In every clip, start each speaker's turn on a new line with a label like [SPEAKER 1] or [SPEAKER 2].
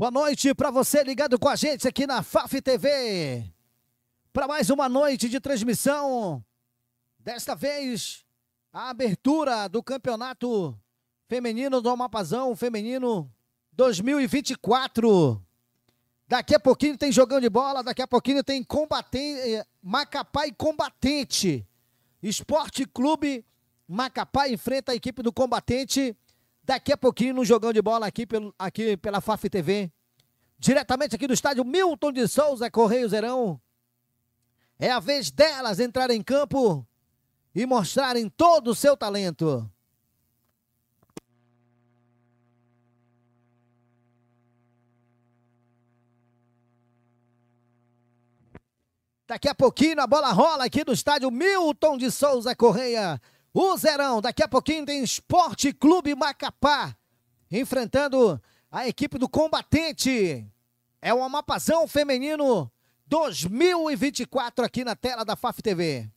[SPEAKER 1] Boa noite para você ligado com a gente aqui na FAF TV. Para mais uma noite de transmissão. Desta vez, a abertura do Campeonato Feminino do Amapazão Feminino 2024. Daqui a pouquinho tem jogão de bola, daqui a pouquinho tem combatente, Macapá e Combatente. Esporte Clube Macapá enfrenta a equipe do Combatente Daqui a pouquinho, no Jogão de Bola, aqui, pelo, aqui pela FAF TV. Diretamente aqui do estádio Milton de Souza, Correio Zerão. É a vez delas entrar em campo e mostrarem todo o seu talento. Daqui a pouquinho a bola rola aqui do estádio Milton de Souza Correia. O Zerão, daqui a pouquinho tem Esporte Clube Macapá, enfrentando a equipe do Combatente. É o Amapazão Feminino 2024 aqui na tela da FAF TV.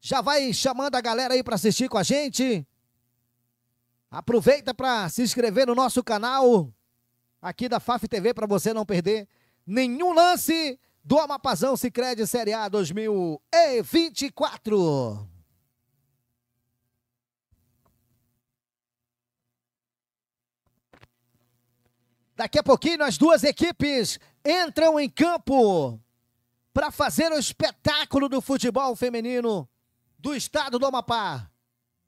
[SPEAKER 1] Já vai chamando a galera aí para assistir com a gente. Aproveita para se inscrever no nosso canal aqui da FAF TV para você não perder nenhum lance do Amapazão Sicredi Série A 2024. Daqui a pouquinho as duas equipes entram em campo para fazer o espetáculo do futebol feminino do estado do Amapá.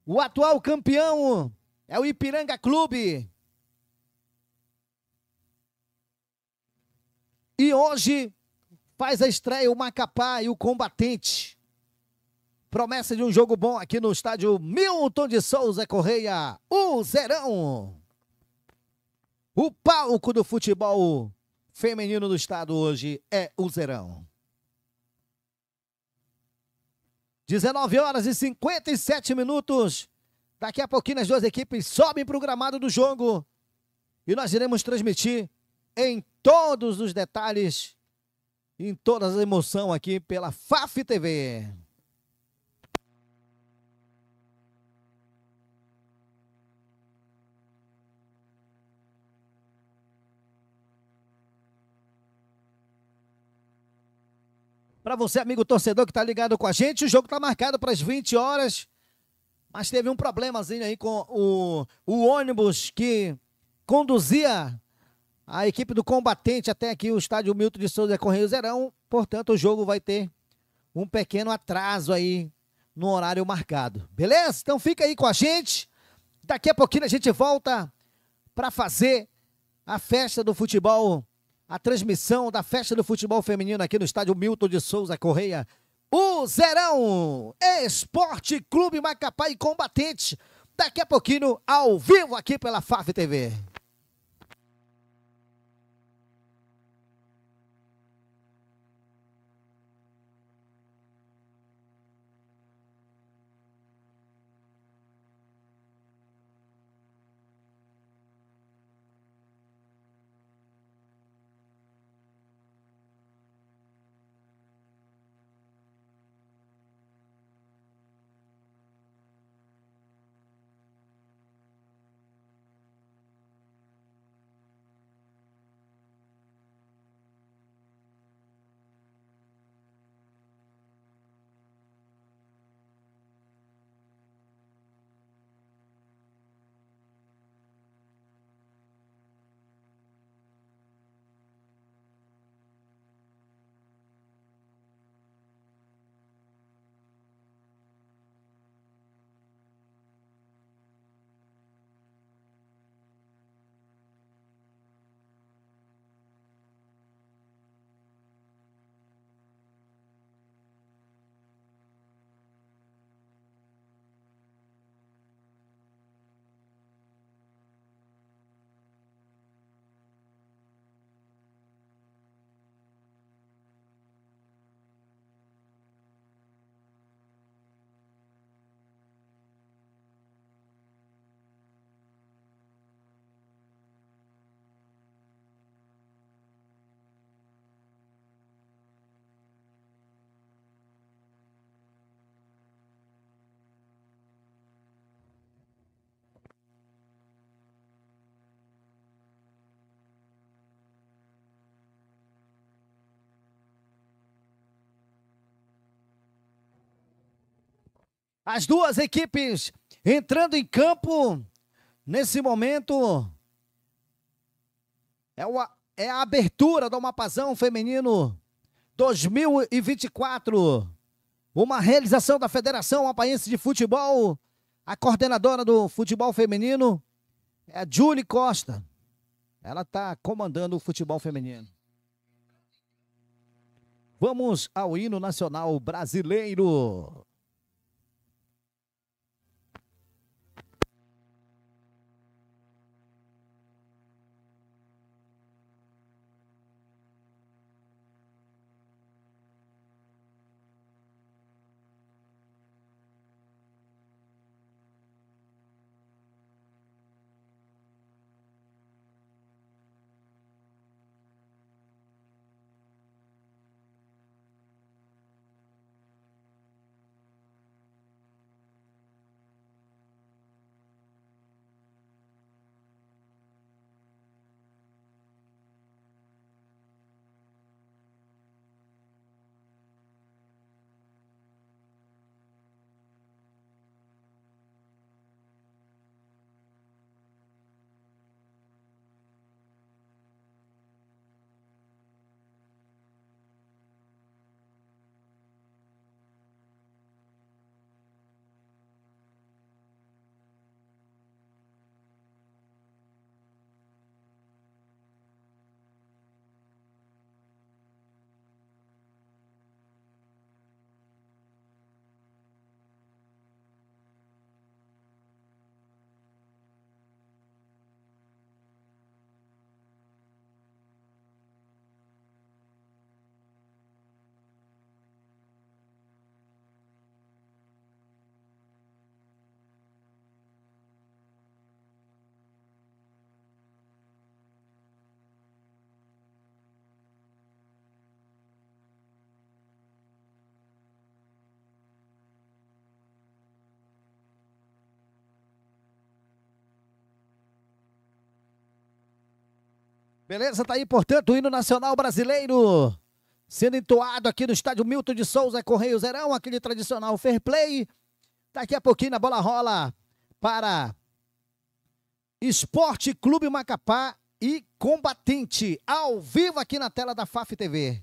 [SPEAKER 1] O atual campeão é o Ipiranga Clube. E hoje faz a estreia o Macapá e o Combatente. Promessa de um jogo bom aqui no estádio Milton de Souza Correia. O Zerão. O palco do futebol feminino do estado hoje é o Zerão. 19 horas e 57 minutos. Daqui a pouquinho as duas equipes sobem para o gramado do jogo. E nós iremos transmitir em todos os detalhes, em toda a emoção aqui pela FAF TV. Para você, amigo torcedor que está ligado com a gente, o jogo está marcado para as 20 horas. Mas teve um problemazinho aí com o, o ônibus que conduzia a equipe do combatente até aqui o estádio Milton de Souza Correio Zerão. Portanto, o jogo vai ter um pequeno atraso aí no horário marcado. Beleza? Então fica aí com a gente. Daqui a pouquinho a gente volta para fazer a festa do futebol a transmissão da festa do futebol feminino aqui no estádio Milton de Souza Correia. O Zerão Esporte Clube Macapá e Combatente. Daqui a pouquinho, ao vivo aqui pela FAF TV. As duas equipes entrando em campo nesse momento. É, uma, é a abertura do Mapazão Feminino 2024. Uma realização da Federação Apaense de Futebol. A coordenadora do futebol feminino é a Julie Costa. Ela está comandando o futebol feminino. Vamos ao hino nacional brasileiro. Beleza? Tá aí, portanto, o hino nacional brasileiro sendo entoado aqui no estádio Milton de Souza, Correio Zerão, aquele tradicional fair play. Daqui a pouquinho a bola rola para Esporte Clube Macapá e Combatente, ao vivo aqui na tela da FAF TV.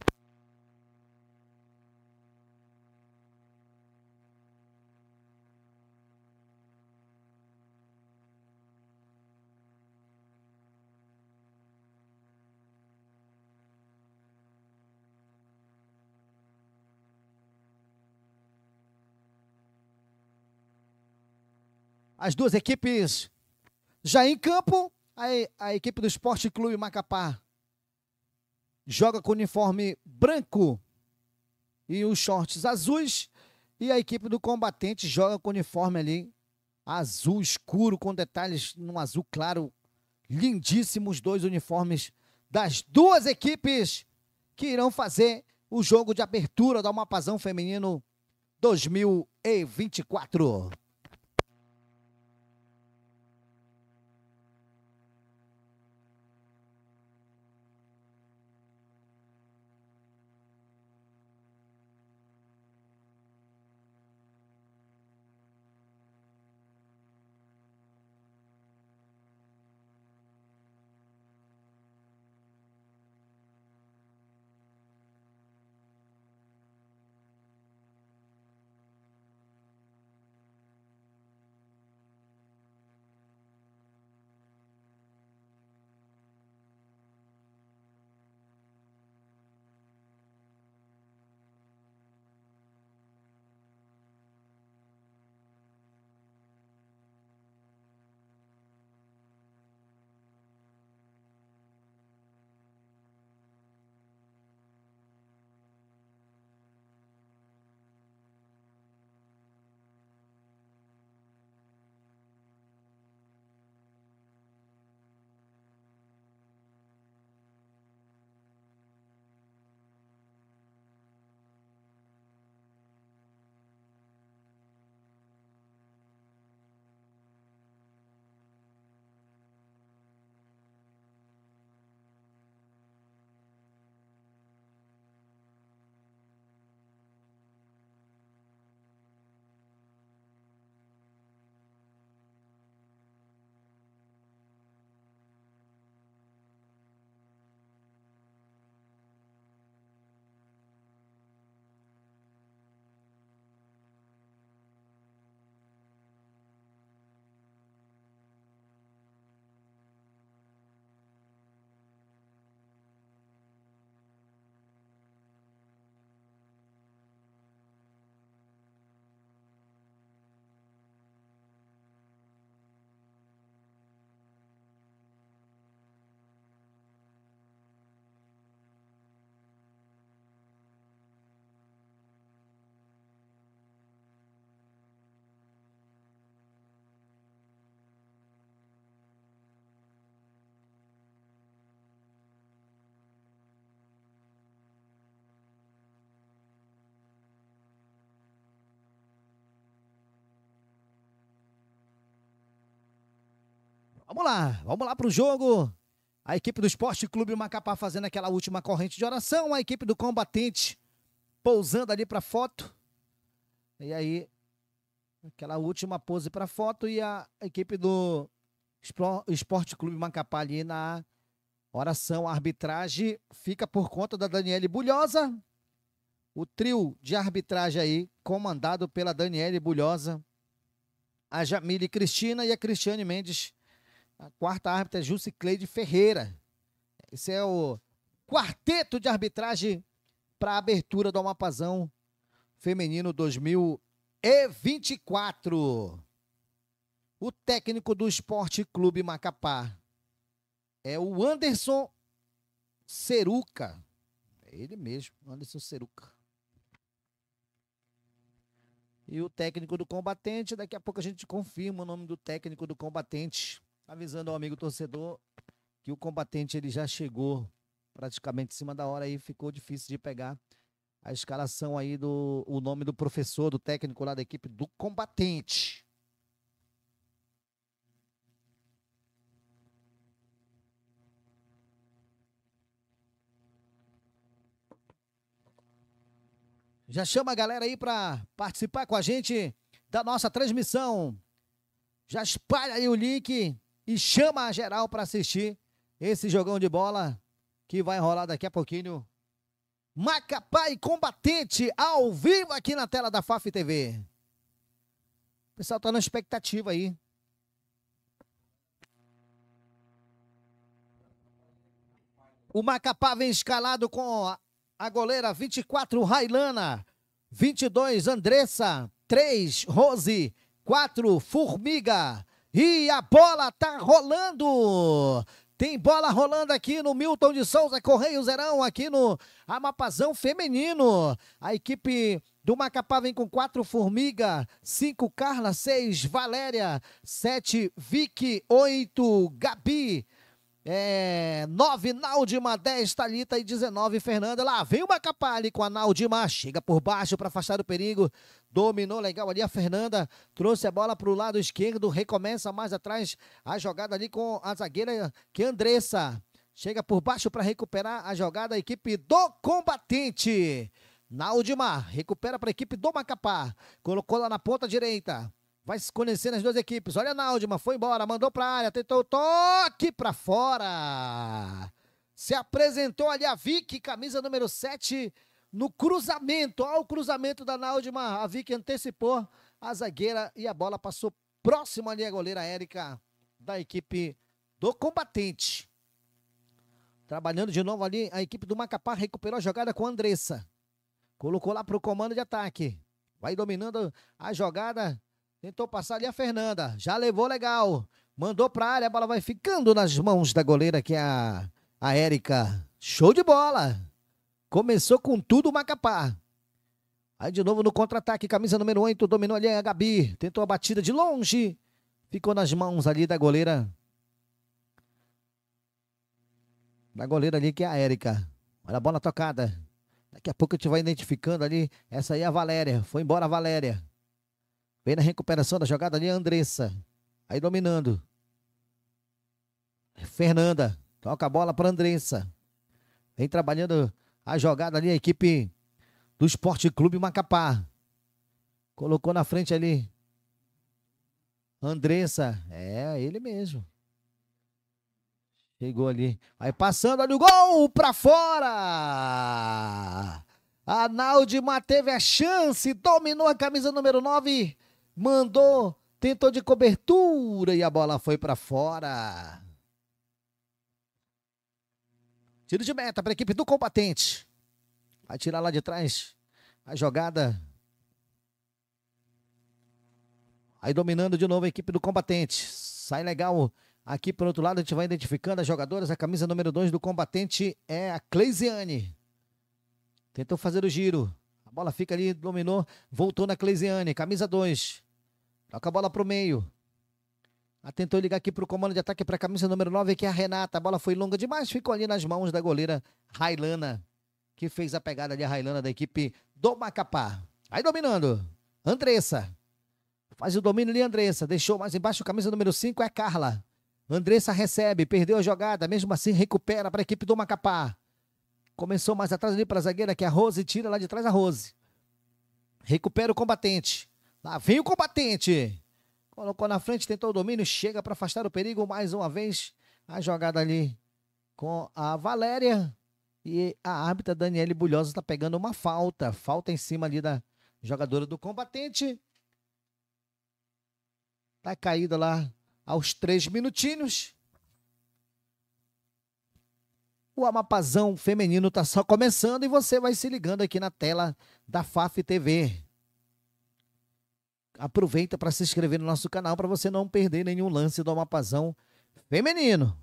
[SPEAKER 1] as duas equipes já em campo. A, a equipe do Esporte Clube Macapá joga com uniforme branco e os shorts azuis. E a equipe do combatente joga com uniforme ali azul escuro, com detalhes num azul claro. Lindíssimos dois uniformes das duas equipes que irão fazer o jogo de abertura do Almapazão Feminino 2024. Vamos lá, vamos lá para o jogo. A equipe do Esporte Clube Macapá fazendo aquela última corrente de oração. A equipe do combatente pousando ali para foto. E aí, aquela última pose para foto. E a equipe do Esporte Clube Macapá ali na oração. A arbitragem fica por conta da Daniele Bulhosa. O trio de arbitragem aí, comandado pela Daniele Bulhosa, a Jamile Cristina e a Cristiane Mendes a quarta árbitra é Jusicleide Ferreira. Esse é o quarteto de arbitragem para a abertura do Amapazão Feminino 2024. O técnico do Esporte Clube Macapá é o Anderson Ceruca. É ele mesmo, Anderson Ceruca. E o técnico do combatente, daqui a pouco a gente confirma o nome do técnico do combatente avisando ao amigo torcedor que o combatente ele já chegou praticamente em cima da hora e ficou difícil de pegar a escalação aí do o nome do professor, do técnico lá da equipe do combatente. Já chama a galera aí para participar com a gente da nossa transmissão. Já espalha aí o link e chama a geral para assistir esse jogão de bola que vai rolar daqui a pouquinho. Macapá e Combatente ao vivo aqui na tela da FAF TV. O pessoal tá na expectativa aí. O Macapá vem escalado com a goleira 24 Railana, 22 Andressa, 3 Rose, 4 Formiga, e a bola tá rolando. Tem bola rolando aqui no Milton de Souza Correio Zerão, aqui no Amapazão Feminino. A equipe do Macapá vem com quatro Formiga, cinco Carla, seis Valéria, sete Vicky, oito Gabi, é, 9, Naldimar 10, Talita e 19, Fernanda. Lá vem o Macapá ali com a Naldimar Chega por baixo para afastar o perigo. Dominou legal ali a Fernanda. Trouxe a bola para o lado esquerdo. Recomeça mais atrás a jogada ali com a zagueira que é Andressa. Chega por baixo para recuperar a jogada. A equipe do combatente. Naldimar recupera para a equipe do Macapá. Colocou lá na ponta direita. Vai se conhecendo as duas equipes. Olha a Náudima, foi embora, mandou para área, tentou o toque para fora. Se apresentou ali a Vicky, camisa número 7, no cruzamento. o cruzamento da Náudima, a Vicky antecipou a zagueira e a bola passou próximo ali à goleira Érica da equipe do combatente. Trabalhando de novo ali, a equipe do Macapá recuperou a jogada com a Andressa. Colocou lá para o comando de ataque. Vai dominando a jogada Tentou passar ali a Fernanda. Já levou legal. Mandou pra área. A bola vai ficando nas mãos da goleira, que é a, a Érica. Show de bola. Começou com tudo o Macapá. Aí de novo no contra-ataque. Camisa número 8. Dominou ali a Gabi. Tentou a batida de longe. Ficou nas mãos ali da goleira. Da goleira ali, que é a Érica. Olha a bola tocada. Daqui a pouco a gente vai identificando ali. Essa aí é a Valéria. Foi embora a Valéria. Vem na recuperação da jogada ali, Andressa. Aí dominando. Fernanda. Toca a bola para Andressa. Vem trabalhando a jogada ali, a equipe do Esporte Clube Macapá. Colocou na frente ali. Andressa. É, ele mesmo. Chegou ali. Vai passando, olha o gol para fora! A Náudima teve a chance, dominou a camisa número 9 mandou, tentou de cobertura e a bola foi para fora. Tiro de meta para a equipe do combatente. Vai tirar lá de trás a jogada. Aí dominando de novo a equipe do combatente. Sai legal. Aqui pelo outro lado a gente vai identificando as jogadoras. A camisa número 2 do combatente é a Cleisiane. Tentou fazer o giro. A bola fica ali, dominou, voltou na Cleisiane. Camisa 2. Toca a bola pro meio. Ah, tentou ligar aqui pro comando de ataque para a camisa número 9, que é a Renata. A bola foi longa demais, ficou ali nas mãos da goleira Railana, que fez a pegada de Railana da equipe do Macapá. Aí dominando, Andressa. Faz o domínio ali, Andressa. Deixou mais embaixo, camisa número 5 é Carla. Andressa recebe, perdeu a jogada, mesmo assim recupera para a equipe do Macapá. Começou mais atrás ali para a zagueira, que é a Rose, tira lá de trás a Rose. Recupera o combatente. Lá vem o combatente. Colocou na frente, tentou o domínio, chega para afastar o perigo mais uma vez. A jogada ali com a Valéria. E a árbitra Daniele Bulhosa está pegando uma falta. Falta em cima ali da jogadora do combatente. está caída lá aos três minutinhos. O Amapazão feminino está só começando e você vai se ligando aqui na tela da FAF TV aproveita para se inscrever no nosso canal para você não perder nenhum lance do Amapazão feminino.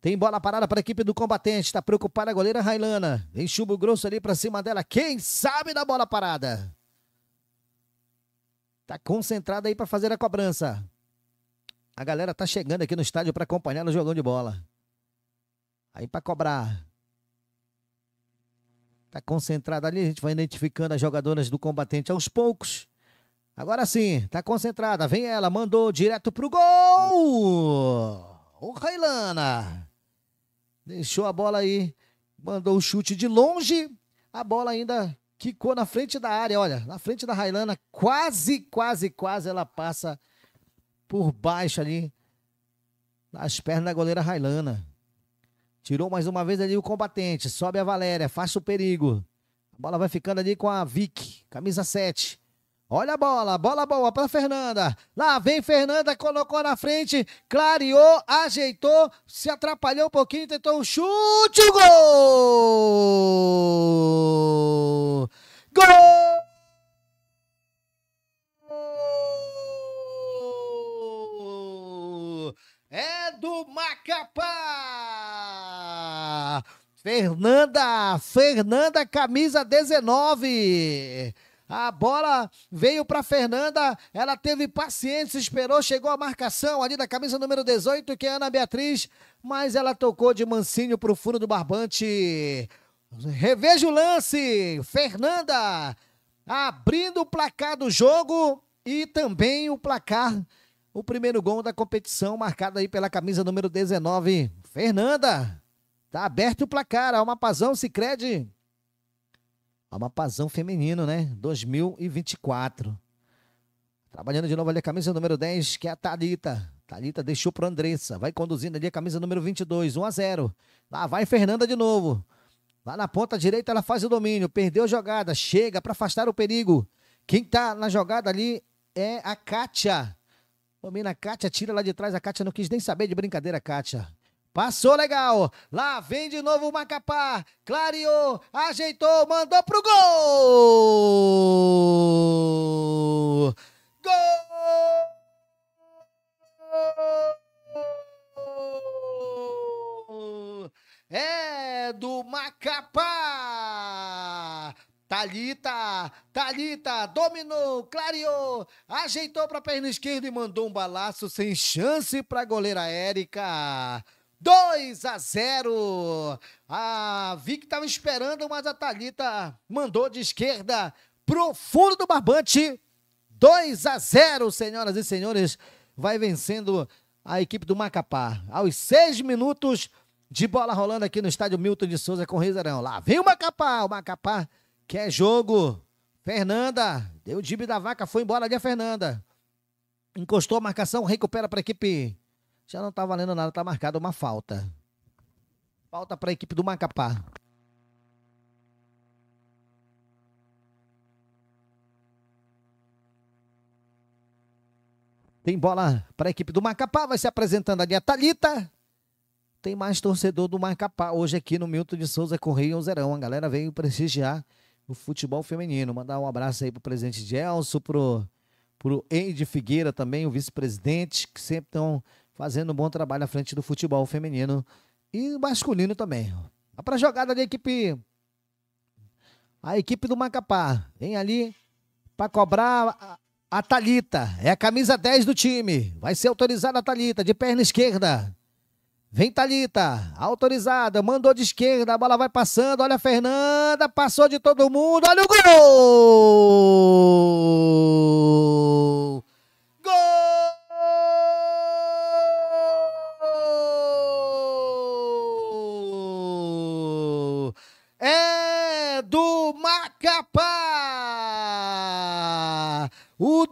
[SPEAKER 1] Tem bola parada para a equipe do combatente. Está preocupada a goleira Railana. Vem chumbo grosso ali para cima dela. Quem sabe da bola parada? Está concentrada aí para fazer a cobrança. A galera tá chegando aqui no estádio para acompanhar o jogão de bola. Aí para cobrar. Está concentrada ali. A gente vai identificando as jogadoras do combatente aos poucos. Agora sim, tá concentrada. Vem ela, mandou direto pro gol! O Railana deixou a bola aí, mandou o chute de longe. A bola ainda quicou na frente da área, olha, na frente da Railana, quase, quase, quase ela passa por baixo ali nas pernas da goleira Railana. Tirou mais uma vez ali o combatente, sobe a Valéria, faz o perigo. A bola vai ficando ali com a Vic, camisa 7. Olha a bola, bola boa para Fernanda. Lá vem Fernanda, colocou na frente, clareou, ajeitou, se atrapalhou um pouquinho, tentou um chute, o
[SPEAKER 2] gol! Gol! É do Macapá!
[SPEAKER 1] Fernanda, Fernanda, camisa 19. A bola veio para Fernanda, ela teve paciência, esperou, chegou a marcação ali da camisa número 18, que é Ana Beatriz, mas ela tocou de mansinho para o fundo do barbante. Reveja o lance, Fernanda abrindo o placar do jogo e também o placar, o primeiro gol da competição, marcado aí pela camisa número 19. Fernanda, tá aberto o placar, uma se Sicredi Amapazão feminino, né? 2024. Trabalhando de novo ali a camisa número 10, que é a Thalita. Thalita deixou para Andressa. Vai conduzindo ali a camisa número 22, 1 a 0. Lá vai Fernanda de novo. Lá na ponta direita ela faz o domínio, perdeu a jogada, chega para afastar o perigo. Quem tá na jogada ali é a Kátia. Domina a Kátia, tira lá de trás. A Kátia não quis nem saber de brincadeira, Kátia. Passou legal. Lá vem de novo o Macapá. Clareou, ajeitou, mandou pro
[SPEAKER 2] gol! Gol! É
[SPEAKER 1] do Macapá! Talita, Talita dominou, clareou, ajeitou para perna esquerda e mandou um balaço sem chance para goleira Érica. 2 a 0. A Vic estava esperando, mas a Thalita mandou de esquerda pro fundo do barbante. 2 a 0, senhoras e senhores. Vai vencendo a equipe do Macapá. Aos seis minutos de bola rolando aqui no estádio Milton de Souza com Rizarão. Lá vem o Macapá. O Macapá quer jogo. Fernanda, deu o dibe da vaca, foi embora ali a Fernanda. Encostou a marcação, recupera para a equipe já não tá valendo nada, tá marcada uma falta. Falta para a equipe do Macapá. Tem bola para a equipe do Macapá, vai se apresentando ali a Thalita. Tem mais torcedor do Macapá hoje aqui no Milton de Souza Correia Zerão. A galera veio prestigiar o futebol feminino. Mandar um abraço aí o presidente Gelson, pro, pro Eide Figueira também, o vice-presidente, que sempre estão fazendo um bom trabalho à frente do futebol feminino e masculino também. A para jogada da equipe a equipe do Macapá, vem ali para cobrar a, a Talita, é a camisa 10 do time. Vai ser autorizada a Talita de perna esquerda. Vem Talita, autorizada, mandou de esquerda, a bola vai passando, olha a Fernanda, passou de todo mundo, olha o gol!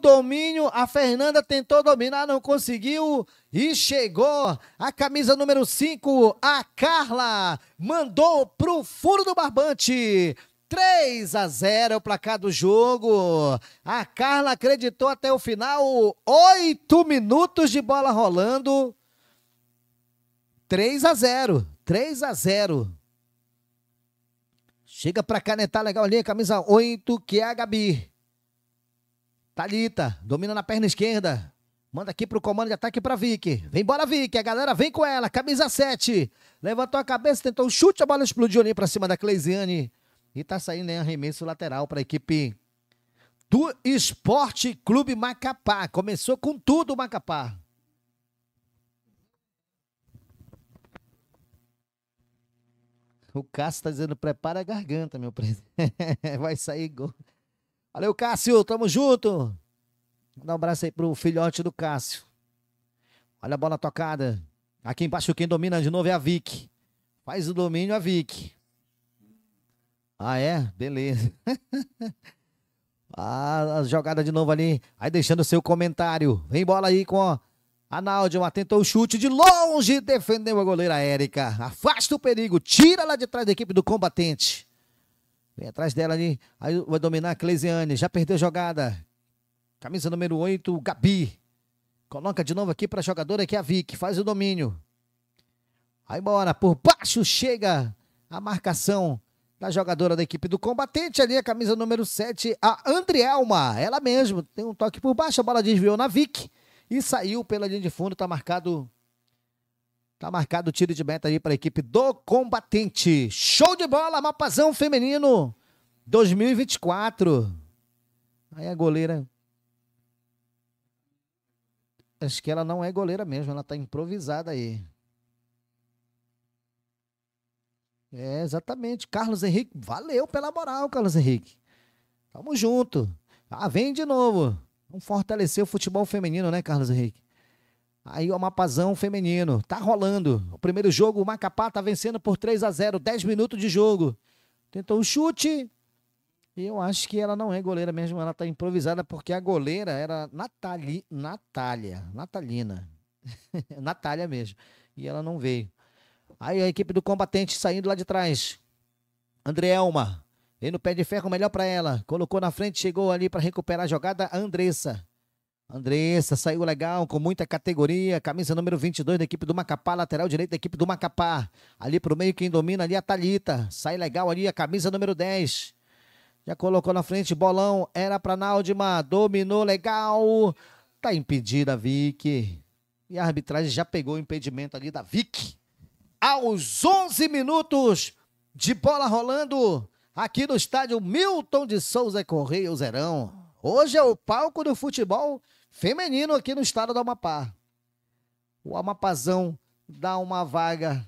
[SPEAKER 1] domínio, a Fernanda tentou dominar, ah, não conseguiu. E chegou a camisa número 5, a Carla. Mandou pro furo do barbante. 3 a 0 é o placar do jogo. A Carla acreditou até o final. 8 minutos de bola rolando. 3 a 0. 3 a 0. Chega pra canetar legal ali, camisa 8, que é a Gabi. Talita, domina na perna esquerda. Manda aqui pro comando de ataque para Vicky. Vem embora, Vicky. A galera vem com ela. Camisa 7. Levantou a cabeça, tentou um chute. A bola explodiu ali para cima da Cleisiane. E tá saindo em né, arremesso lateral para equipe do Esporte Clube Macapá. Começou com tudo o Macapá. O Cássio tá dizendo, prepara a garganta, meu presidente. Vai sair gol. Valeu, Cássio, tamo junto. Dá um abraço aí pro filhote do Cássio. Olha a bola tocada. Aqui embaixo quem domina de novo é a Vic. Faz o domínio a Vic. Ah, é? Beleza. Ah, a jogada de novo ali. Aí deixando o seu comentário. Vem bola aí com a Naldion. Atentou o chute de longe. Defendeu a goleira Érica. Afasta o perigo. Tira lá de trás da equipe do combatente. Vem atrás dela ali. Aí vai dominar a Cleisiane. Já perdeu a jogada. Camisa número 8, Gabi. Coloca de novo aqui para a jogadora que é a Vic. Faz o domínio. Aí bora. Por baixo chega a marcação da jogadora da equipe do combatente ali, a camisa número 7, a Andrielma, ela mesmo, tem um toque por baixo, a bola desviou na Vic e saiu pela linha de fundo, está marcado Tá marcado o tiro de meta aí para a equipe do combatente. Show de bola, mapazão feminino 2024. Aí a goleira. Acho que ela não é goleira mesmo, ela tá improvisada aí. É, exatamente. Carlos Henrique, valeu pela moral, Carlos Henrique. Tamo junto. Ah, vem de novo. Vamos fortalecer o futebol feminino, né, Carlos Henrique? Aí o Mapazão feminino. Tá rolando. O primeiro jogo, o Macapá tá vencendo por 3 a 0 10 minutos de jogo. Tentou o um chute. E eu acho que ela não é goleira mesmo. Ela tá improvisada porque a goleira era Natali, Natália. Natalina. Natália mesmo. E ela não veio. Aí a equipe do combatente saindo lá de trás. Andreelma. E no pé de ferro, melhor para ela. Colocou na frente, chegou ali para recuperar a jogada. Andressa. Andressa saiu legal, com muita categoria. Camisa número 22 da equipe do Macapá, lateral direito da equipe do Macapá. Ali pro meio, quem domina ali é a Thalita. Sai legal ali a camisa número 10. Já colocou na frente, bolão. Era pra Náudima, dominou legal. Tá impedida a Vicky. E a arbitragem já pegou o impedimento ali da Vicky. Aos 11 minutos de bola rolando aqui no estádio Milton de Souza Correia, o Zerão. Hoje é o palco do futebol feminino aqui no estado do Amapá. O Amapazão dá uma vaga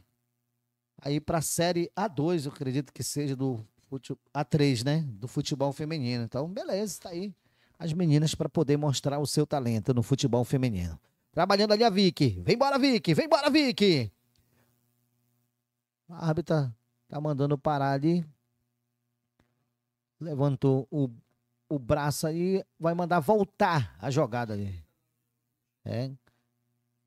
[SPEAKER 1] aí para a Série A2, eu acredito que seja do fute... A3, né? Do futebol feminino. Então, beleza, tá aí as meninas para poder mostrar o seu talento no futebol feminino. Trabalhando ali a Vicky. Vem embora, Vicky! Vem embora, Vicky! A árbitra tá mandando parar ali. Levantou o o braço aí, vai mandar voltar a jogada ali. É.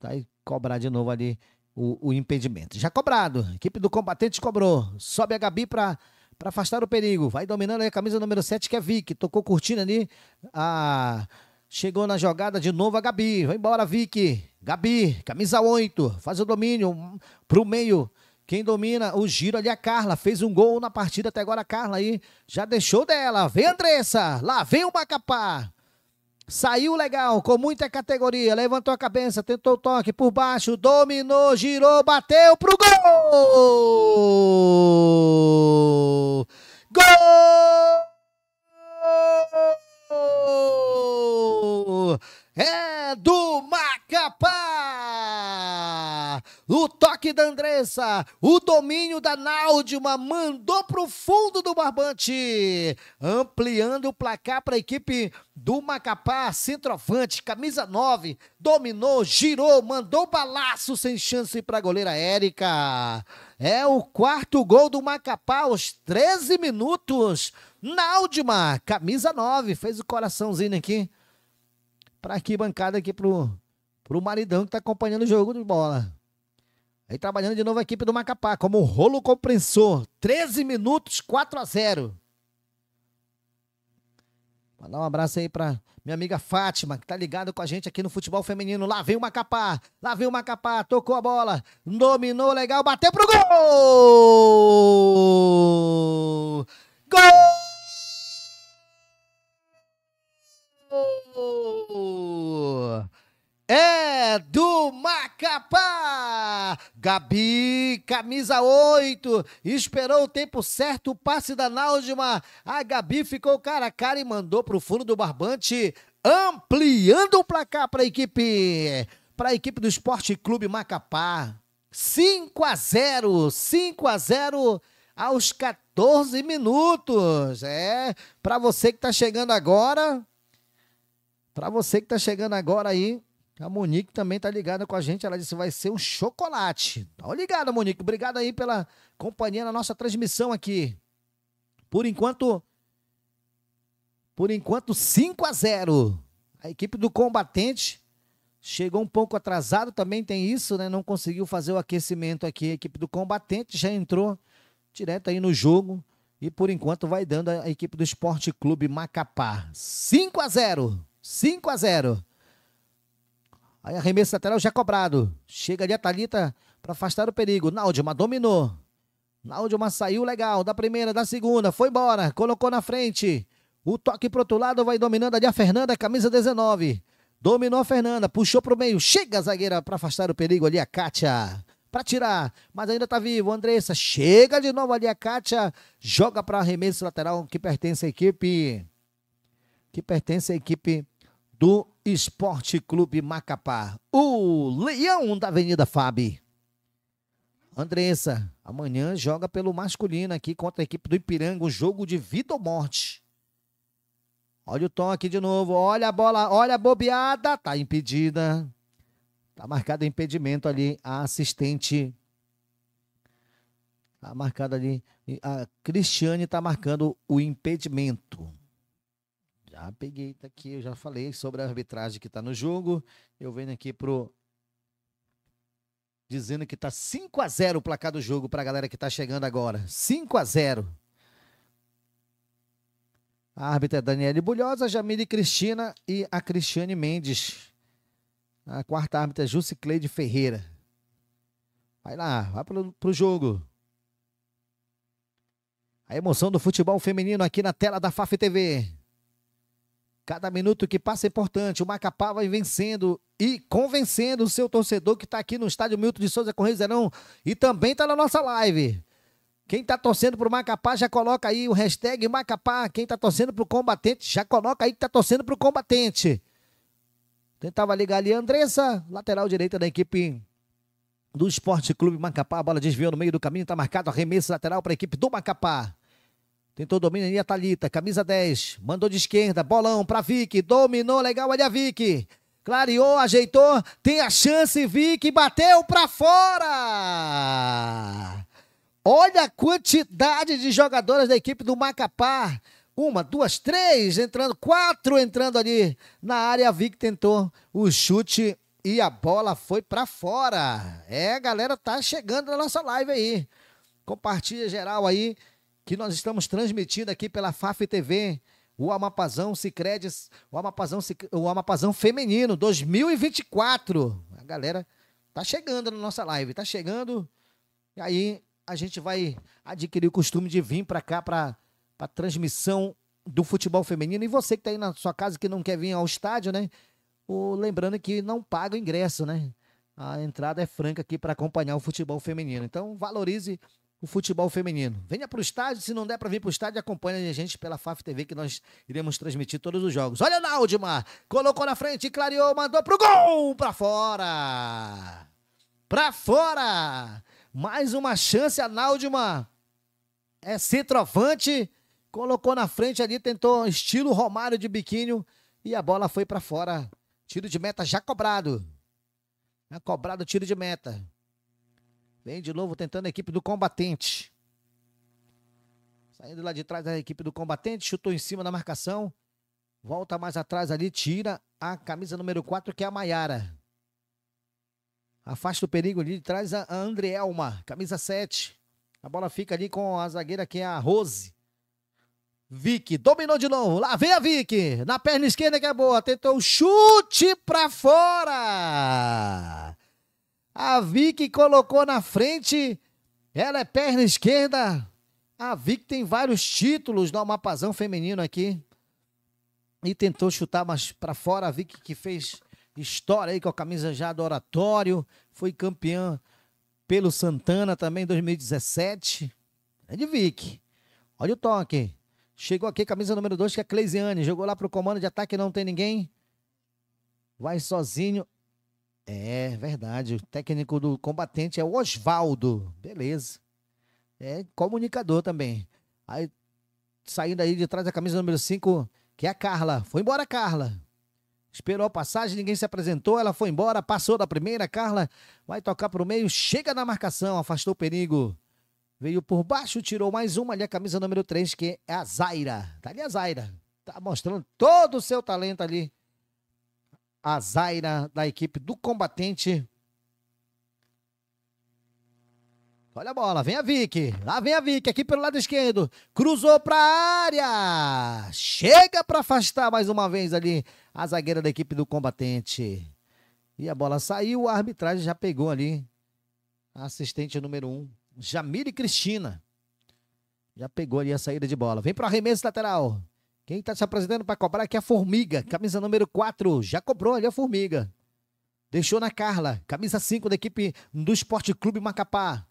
[SPEAKER 1] Vai tá cobrar de novo ali o, o impedimento. Já cobrado. Equipe do combatente cobrou. Sobe a Gabi para para afastar o perigo. Vai dominando aí a camisa número 7, que é Vic. Tocou curtindo ali. Ah, chegou na jogada de novo a Gabi. Vai embora, Vic. Gabi, camisa 8. Faz o domínio para o meio. Quem domina o giro ali é a Carla. Fez um gol na partida até agora a Carla aí. Já deixou dela. Vem Andressa. Lá vem o Macapá. Saiu legal, com muita categoria. Levantou a cabeça, tentou o toque por baixo. Dominou, girou, bateu pro gol!
[SPEAKER 2] Gol!
[SPEAKER 1] É do o toque da Andressa, o domínio da Náudima, mandou para o fundo do barbante, ampliando o placar para a equipe do Macapá, centroavante, camisa 9, dominou, girou, mandou balaço sem chance para a goleira Érica. É o quarto gol do Macapá aos 13 minutos. Náudima, camisa 9, fez o coraçãozinho aqui. Para aqui, bancada aqui pro, pro maridão que tá acompanhando o jogo de bola. Aí trabalhando de novo a equipe do Macapá, como um rolo compressor. 13 minutos, 4 a 0. Mandar um abraço aí pra minha amiga Fátima, que tá ligada com a gente aqui no futebol feminino. Lá vem o Macapá, lá vem o Macapá, tocou a bola, dominou legal, bateu pro gol! Gol! é do Macapá. Gabi, camisa 8, esperou o tempo certo, o passe da Náudima. A Gabi ficou cara a cara e mandou para o fundo do barbante, ampliando o placar para a equipe, para a equipe do Esporte Clube Macapá. 5 a 0, 5 a 0 aos 14 minutos. É, para você que está chegando agora, para você que está chegando agora aí, a Monique também tá ligada com a gente. Ela disse: vai ser um chocolate. Tá ligada, Monique. Obrigado aí pela companhia na nossa transmissão aqui. Por enquanto. Por enquanto, 5 a 0 A equipe do combatente chegou um pouco atrasado, também tem isso, né? Não conseguiu fazer o aquecimento aqui. A equipe do combatente já entrou direto aí no jogo. E por enquanto vai dando a equipe do Esporte Clube Macapá. 5 a 0 5 a 0 Aí arremesso lateral já cobrado. Chega ali a Thalita para afastar o perigo. Náudima dominou. Náudima saiu legal da primeira, da segunda. Foi embora. Colocou na frente. O toque pro outro lado vai dominando ali a Fernanda, camisa 19. Dominou a Fernanda, puxou pro meio. Chega a zagueira para afastar o perigo ali a Kátia. Para tirar, mas ainda tá vivo. Andressa chega de novo ali a Kátia. Joga para arremesso lateral que pertence à equipe. Que pertence à equipe do Esporte Clube Macapá. O Leão da Avenida Fábio. Andressa, amanhã joga pelo masculino aqui contra a equipe do Ipiranga, um jogo de vida ou morte. Olha o Tom aqui de novo, olha a bola, olha a bobeada, tá impedida. Tá marcado impedimento ali, a assistente. Tá marcado ali, a Cristiane tá marcando o impedimento. Já peguei, tá aqui, eu já falei sobre a arbitragem que está no jogo. Eu venho aqui pro dizendo que tá 5 a 0 o placar do jogo para a galera que tá chegando agora. 5 a 0. A árbitra é Daniele Bulhosa, Jamile Cristina e a Cristiane Mendes. A quarta árbitra é Jusicleide Ferreira. Vai lá, vai pro, pro jogo. A emoção do futebol feminino aqui na tela da FAF TV. Cada minuto que passa é importante. O Macapá vai vencendo e convencendo o seu torcedor que está aqui no estádio Milton de Souza Correio Zerão e também está na nossa live. Quem está torcendo para o Macapá já coloca aí o hashtag Macapá. Quem está torcendo para o combatente já coloca aí que está torcendo para o combatente. Tentava ligar ali a Andressa, lateral direita da equipe do Esporte Clube Macapá. A bola desviou no meio do caminho, está marcado arremesso lateral para a equipe do Macapá. Tentou domínio ali a Thalita, camisa 10, mandou de esquerda, bolão para Vic, dominou legal ali a Vicky. Clareou, ajeitou, tem a chance, Vicky, bateu para fora! Olha a quantidade de jogadoras da equipe do Macapá. Uma, duas, três entrando, quatro entrando ali na área. A Vic tentou o chute e a bola foi para fora. É, galera tá chegando na nossa live aí. Compartilha geral aí que nós estamos transmitindo aqui pela FAF TV, o Amapazão Cicredes, o Amapazão, o Amapazão Feminino 2024. A galera tá chegando na nossa live, tá chegando. E aí a gente vai adquirir o costume de vir para cá para a transmissão do futebol feminino. E você que tá aí na sua casa que não quer vir ao estádio, né? O, lembrando que não paga o ingresso, né? A entrada é franca aqui para acompanhar o futebol feminino. Então valorize o futebol feminino. Venha para o estádio, se não der para vir para o estádio, acompanhe a gente pela FAF TV que nós iremos transmitir todos os jogos. Olha o Naldimar, colocou na frente, clareou, mandou pro gol, para fora. Para fora. Mais uma chance a Naldimar. É centroavante, colocou na frente ali, tentou estilo Romário de biquinho e a bola foi para fora. Tiro de meta já cobrado. Já cobrado o tiro de meta. Vem de novo tentando a equipe do combatente. Saindo lá de trás da equipe do combatente, chutou em cima da marcação. Volta mais atrás ali, tira a camisa número 4, que é a Maiara. Afasta o perigo ali de trás a Andrielma, camisa 7. A bola fica ali com a zagueira que é a Rose. Vick dominou de novo. Lá vem a Vick. Na perna esquerda que é boa. Tentou o chute para fora. A Vic colocou na frente. Ela é perna esquerda. A Vic tem vários títulos no Almapazão feminino aqui. E tentou chutar mas para fora. A Vic que fez história aí com a camisa já do Oratório. Foi campeã pelo Santana também em 2017. É de Vic. Olha o toque. Chegou aqui camisa número 2, que é Cleisiane. Jogou lá para o comando de ataque, não tem ninguém. Vai sozinho. É, verdade. O técnico do combatente é o Osvaldo. Beleza. É comunicador também. Aí, saindo aí de trás da camisa número 5, que é a Carla. Foi embora, Carla. Esperou a passagem, ninguém se apresentou, ela foi embora, passou da primeira, Carla vai tocar para o meio, chega na marcação, afastou o perigo. Veio por baixo, tirou mais uma ali, a camisa número 3, que é a Zaira. Tá ali a Zaira. Tá mostrando todo o seu talento ali a Zaira da equipe do combatente. Olha a bola, vem a Vick. Lá vem a Vick, aqui pelo lado esquerdo. Cruzou para a área. Chega para afastar mais uma vez ali a zagueira da equipe do combatente. E a bola saiu, a arbitragem já pegou ali. A assistente número 1, um, Jamile Cristina. Já pegou ali a saída de bola. Vem para o arremesso lateral. Quem está se apresentando para cobrar aqui é a Formiga, camisa número 4. Já cobrou ali a Formiga. Deixou na Carla, camisa 5 da equipe do Esporte Clube Macapá.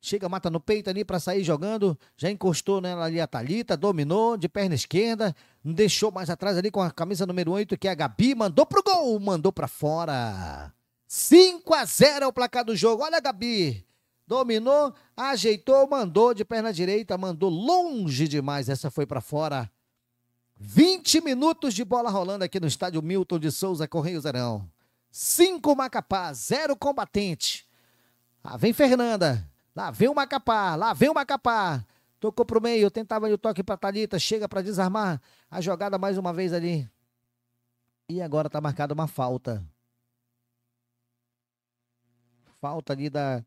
[SPEAKER 1] Chega, mata no peito ali para sair jogando. Já encostou nela ali a Thalita, dominou de perna esquerda. Deixou mais atrás ali com a camisa número 8, que é a Gabi. Mandou pro gol, mandou para fora. 5 a 0 é o placar do jogo. Olha a Gabi. Dominou, ajeitou, mandou de perna direita, mandou longe demais. Essa foi para fora. 20 minutos de bola rolando aqui no estádio Milton de Souza, Correio Arão. 5 Macapá, 0 combatente. Lá vem Fernanda. Lá vem o Macapá, lá vem o Macapá. Tocou pro meio, tentava ali o toque para Thalita, chega para desarmar a jogada mais uma vez ali. E agora tá marcada uma falta. Falta ali da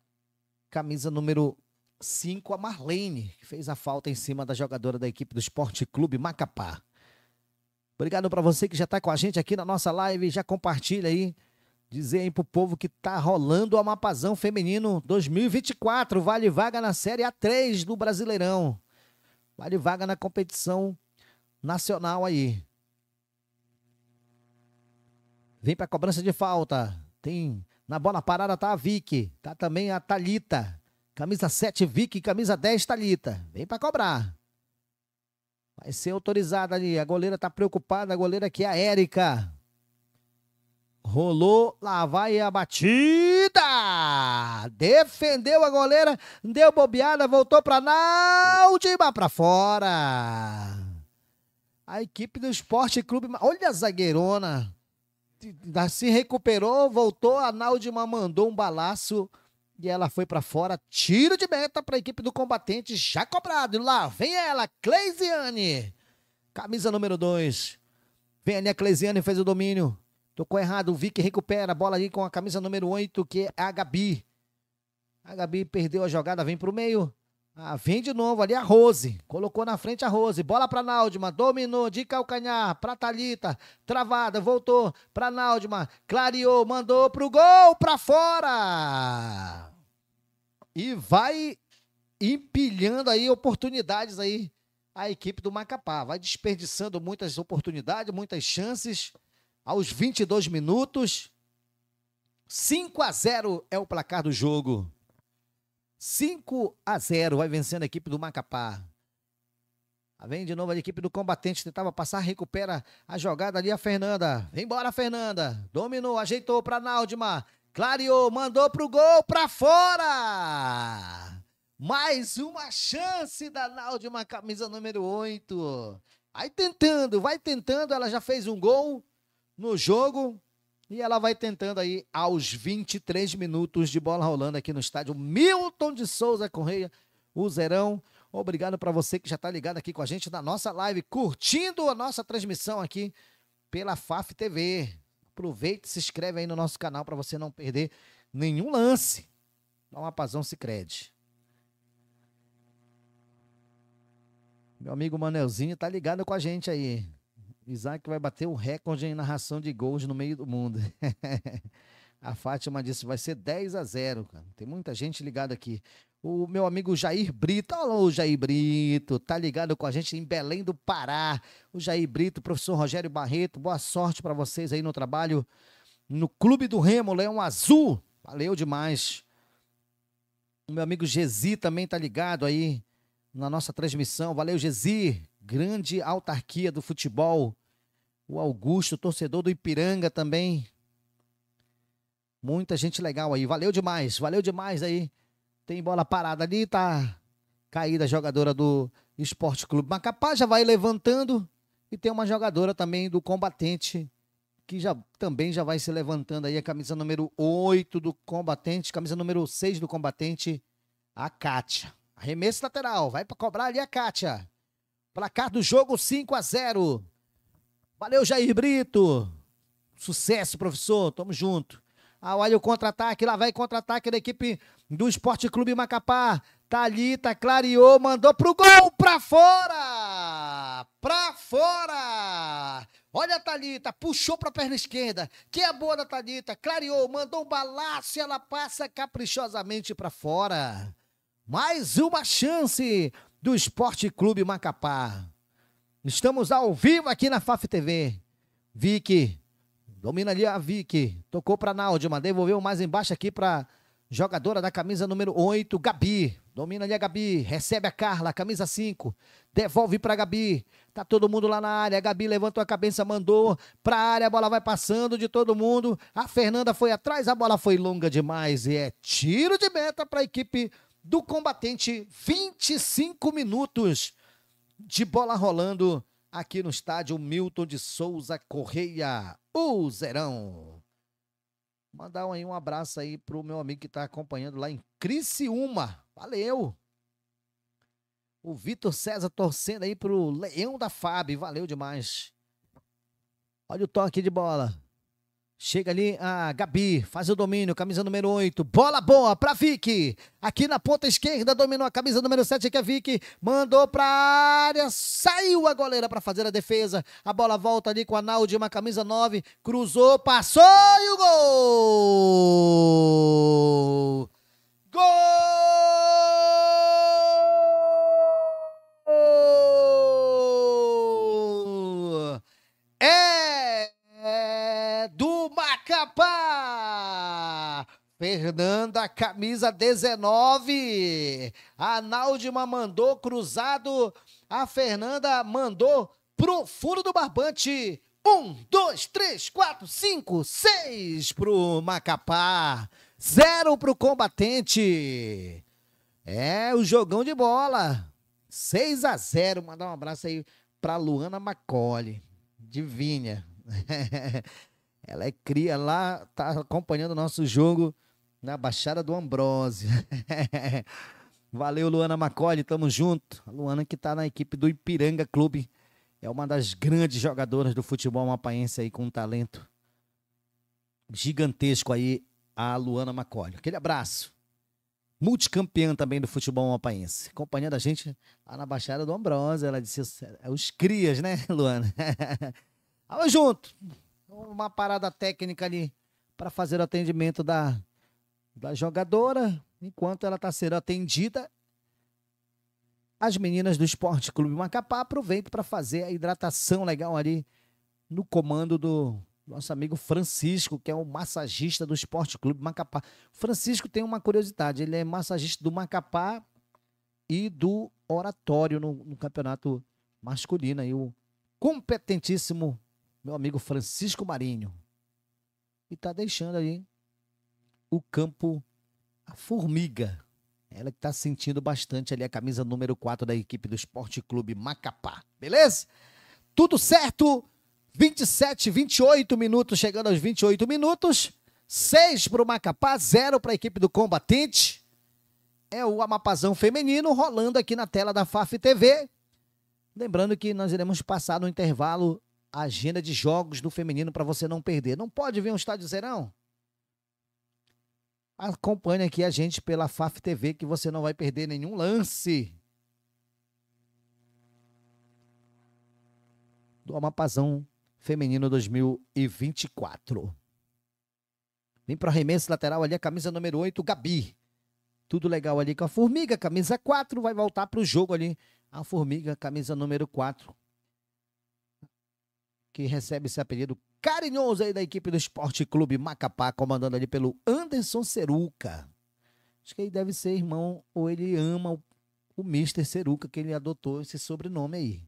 [SPEAKER 1] camisa número 5, a Marlene, que fez a falta em cima da jogadora da equipe do Esporte Clube Macapá. Obrigado para você que já está com a gente aqui na nossa live. Já compartilha aí. Dizer aí pro povo que tá rolando o Amapazão Feminino 2024. Vale vaga na Série A3 do Brasileirão. Vale vaga na competição nacional aí. Vem pra cobrança de falta. Tem na bola parada tá a Vicky. Tá também a Talita. Camisa 7 Vicky, camisa 10 Talita. Vem pra cobrar. Vai ser autorizada ali. A goleira está preocupada. A goleira aqui é a Érica. Rolou, lá vai a batida! Defendeu a goleira, deu bobeada, voltou para Naldima, para fora! A equipe do Esporte Clube, olha a zagueirona, se recuperou, voltou, a Náudima mandou um balaço e ela foi para fora, tiro de meta para a equipe do combatente já cobrado. E lá vem ela, Cleisiane. Camisa número 2. Vem ali a Cleisiane, fez o domínio. Tocou errado, o Vic recupera. Bola ali com a camisa número 8, que é a Gabi. A Gabi perdeu a jogada, vem para o meio. Ah, vem de novo ali a Rose. Colocou na frente a Rose. Bola para Náudima. Dominou de calcanhar para Talita. Travada, voltou para Náudima. Clareou, mandou pro gol, para fora. E vai empilhando aí oportunidades aí a equipe do Macapá. Vai desperdiçando muitas oportunidades, muitas chances. Aos 22 minutos, 5 a 0 é o placar do jogo. 5 a 0 vai vencendo a equipe do Macapá. Vem de novo a equipe do combatente, tentava passar, recupera a jogada ali a Fernanda. Vem embora, Fernanda. Dominou, ajeitou para Náudima. Clareou, mandou pro gol, para fora! Mais uma chance da Náudima, camisa número 8. Aí tentando, vai tentando, ela já fez um gol no jogo. E ela vai tentando aí aos 23 minutos de bola rolando aqui no estádio Milton de Souza Correia, o Zerão. Obrigado para você que já está ligado aqui com a gente na nossa live, curtindo a nossa transmissão aqui pela FAF TV. Aproveita e se inscreve aí no nosso canal para você não perder nenhum lance. Dá uma pazão, se crede. Meu amigo Manelzinho tá ligado com a gente aí. Isaac vai bater o recorde em narração de gols no meio do mundo. a Fátima disse: vai ser 10 a 0, cara. Tem muita gente ligada aqui. O meu amigo Jair Brito, alô Jair Brito, tá ligado com a gente em Belém do Pará. O Jair Brito, professor Rogério Barreto, boa sorte para vocês aí no trabalho no Clube do Remo, Leão Azul. Valeu demais. O meu amigo Gesi também tá ligado aí na nossa transmissão. Valeu, Gesi. Grande autarquia do futebol o Augusto, torcedor do Ipiranga também. Muita gente legal aí. Valeu demais, valeu demais aí. Tem bola parada ali, tá caída a jogadora do Esporte Clube Macapá, já vai levantando. E tem uma jogadora também do Combatente, que já também já vai se levantando aí. A camisa número 8 do Combatente, camisa número 6 do Combatente, a Kátia. Arremesso lateral, vai para cobrar ali a Kátia. Placar do jogo 5 a 0. Valeu, Jair Brito. Sucesso, professor. Tamo junto. Ah, olha o contra-ataque. Lá vai contra-ataque da equipe do Esporte Clube Macapá. Talita tá tá clareou, mandou pro gol, pra fora! Pra fora! Olha a Thalita, puxou pra perna esquerda, que é boa da Thalita, clareou, mandou um balaço e ela passa caprichosamente pra fora. Mais uma chance do Esporte Clube Macapá. Estamos ao vivo aqui na FAF TV. Vic domina ali a Vic. Tocou para Náudima, devolveu mais embaixo aqui para jogadora da camisa número 8, Gabi. Domina ali a Gabi, recebe a Carla, camisa 5. Devolve para Gabi. Tá todo mundo lá na área. A Gabi levantou a cabeça, mandou para a área, a bola vai passando de todo mundo. A Fernanda foi atrás, a bola foi longa demais e é tiro de meta para a equipe do combatente. 25 minutos de bola rolando aqui no estádio Milton de Souza Correia, o Zerão. Mandar aí um abraço aí pro meu amigo que está acompanhando lá em Criciúma. Valeu! O Vitor César torcendo aí pro Leão da FAB. Valeu demais. Olha o toque de bola. Chega ali a Gabi, faz o domínio, camisa número 8, bola boa para Vicky. Aqui na ponta esquerda dominou a camisa número 7 que é Vicky, mandou para área, saiu a goleira para fazer a defesa. A bola volta ali com a Naldi, uma camisa 9, cruzou, passou e o gol! Gol! Fernanda, camisa 19. A Náudima mandou cruzado. A Fernanda mandou pro furo do barbante. Um, dois, três, quatro, cinco, seis pro Macapá. Zero pro combatente. É, o jogão de bola. 6 a 0 Mandar um abraço aí pra Luana Macoli. Divinha. Ela é cria lá, tá acompanhando o nosso jogo na Baixada do Ambrósio. Valeu, Luana Macolli, tamo junto. A Luana que tá na equipe do Ipiranga Clube, é uma das grandes jogadoras do futebol mapaense aí com um talento gigantesco aí, a Luana Macolli. Aquele abraço. Multicampeã também do futebol mapaense. Companhia da gente lá na Baixada do Ambrose, ela disse, é os crias, né, Luana? Tamo junto. Uma parada técnica ali para fazer o atendimento da da jogadora, enquanto ela está sendo atendida, as meninas do Esporte Clube Macapá aproveitam para fazer a hidratação legal ali no comando do nosso amigo Francisco, que é o massagista do Esporte Clube Macapá. Francisco tem uma curiosidade, ele é massagista do Macapá e do Oratório no, no campeonato masculino. E o competentíssimo meu amigo Francisco Marinho. E tá deixando aí o campo a formiga. Ela que está sentindo bastante ali a camisa número 4 da equipe do Esporte Clube Macapá. Beleza? Tudo certo? 27, 28 minutos, chegando aos 28 minutos. 6 para o Macapá, 0 para a equipe do Combatente. É o Amapazão Feminino rolando aqui na tela da FAF TV. Lembrando que nós iremos passar no intervalo a agenda de jogos do feminino para você não perder. Não pode vir um estádio zerão? Acompanhe aqui a gente pela FAF TV que você não vai perder nenhum lance. Do Amapazão Feminino 2024. Vem para o arremesso lateral ali, a camisa número 8, Gabi. Tudo legal ali com a Formiga, camisa 4, vai voltar para o jogo ali. A Formiga, camisa número 4. Que recebe esse apelido carinhoso aí da equipe do Esporte Clube Macapá, comandando ali pelo Anderson Ceruca. Acho que aí deve ser irmão, ou ele ama o, o Mr. Ceruca, que ele adotou esse sobrenome aí.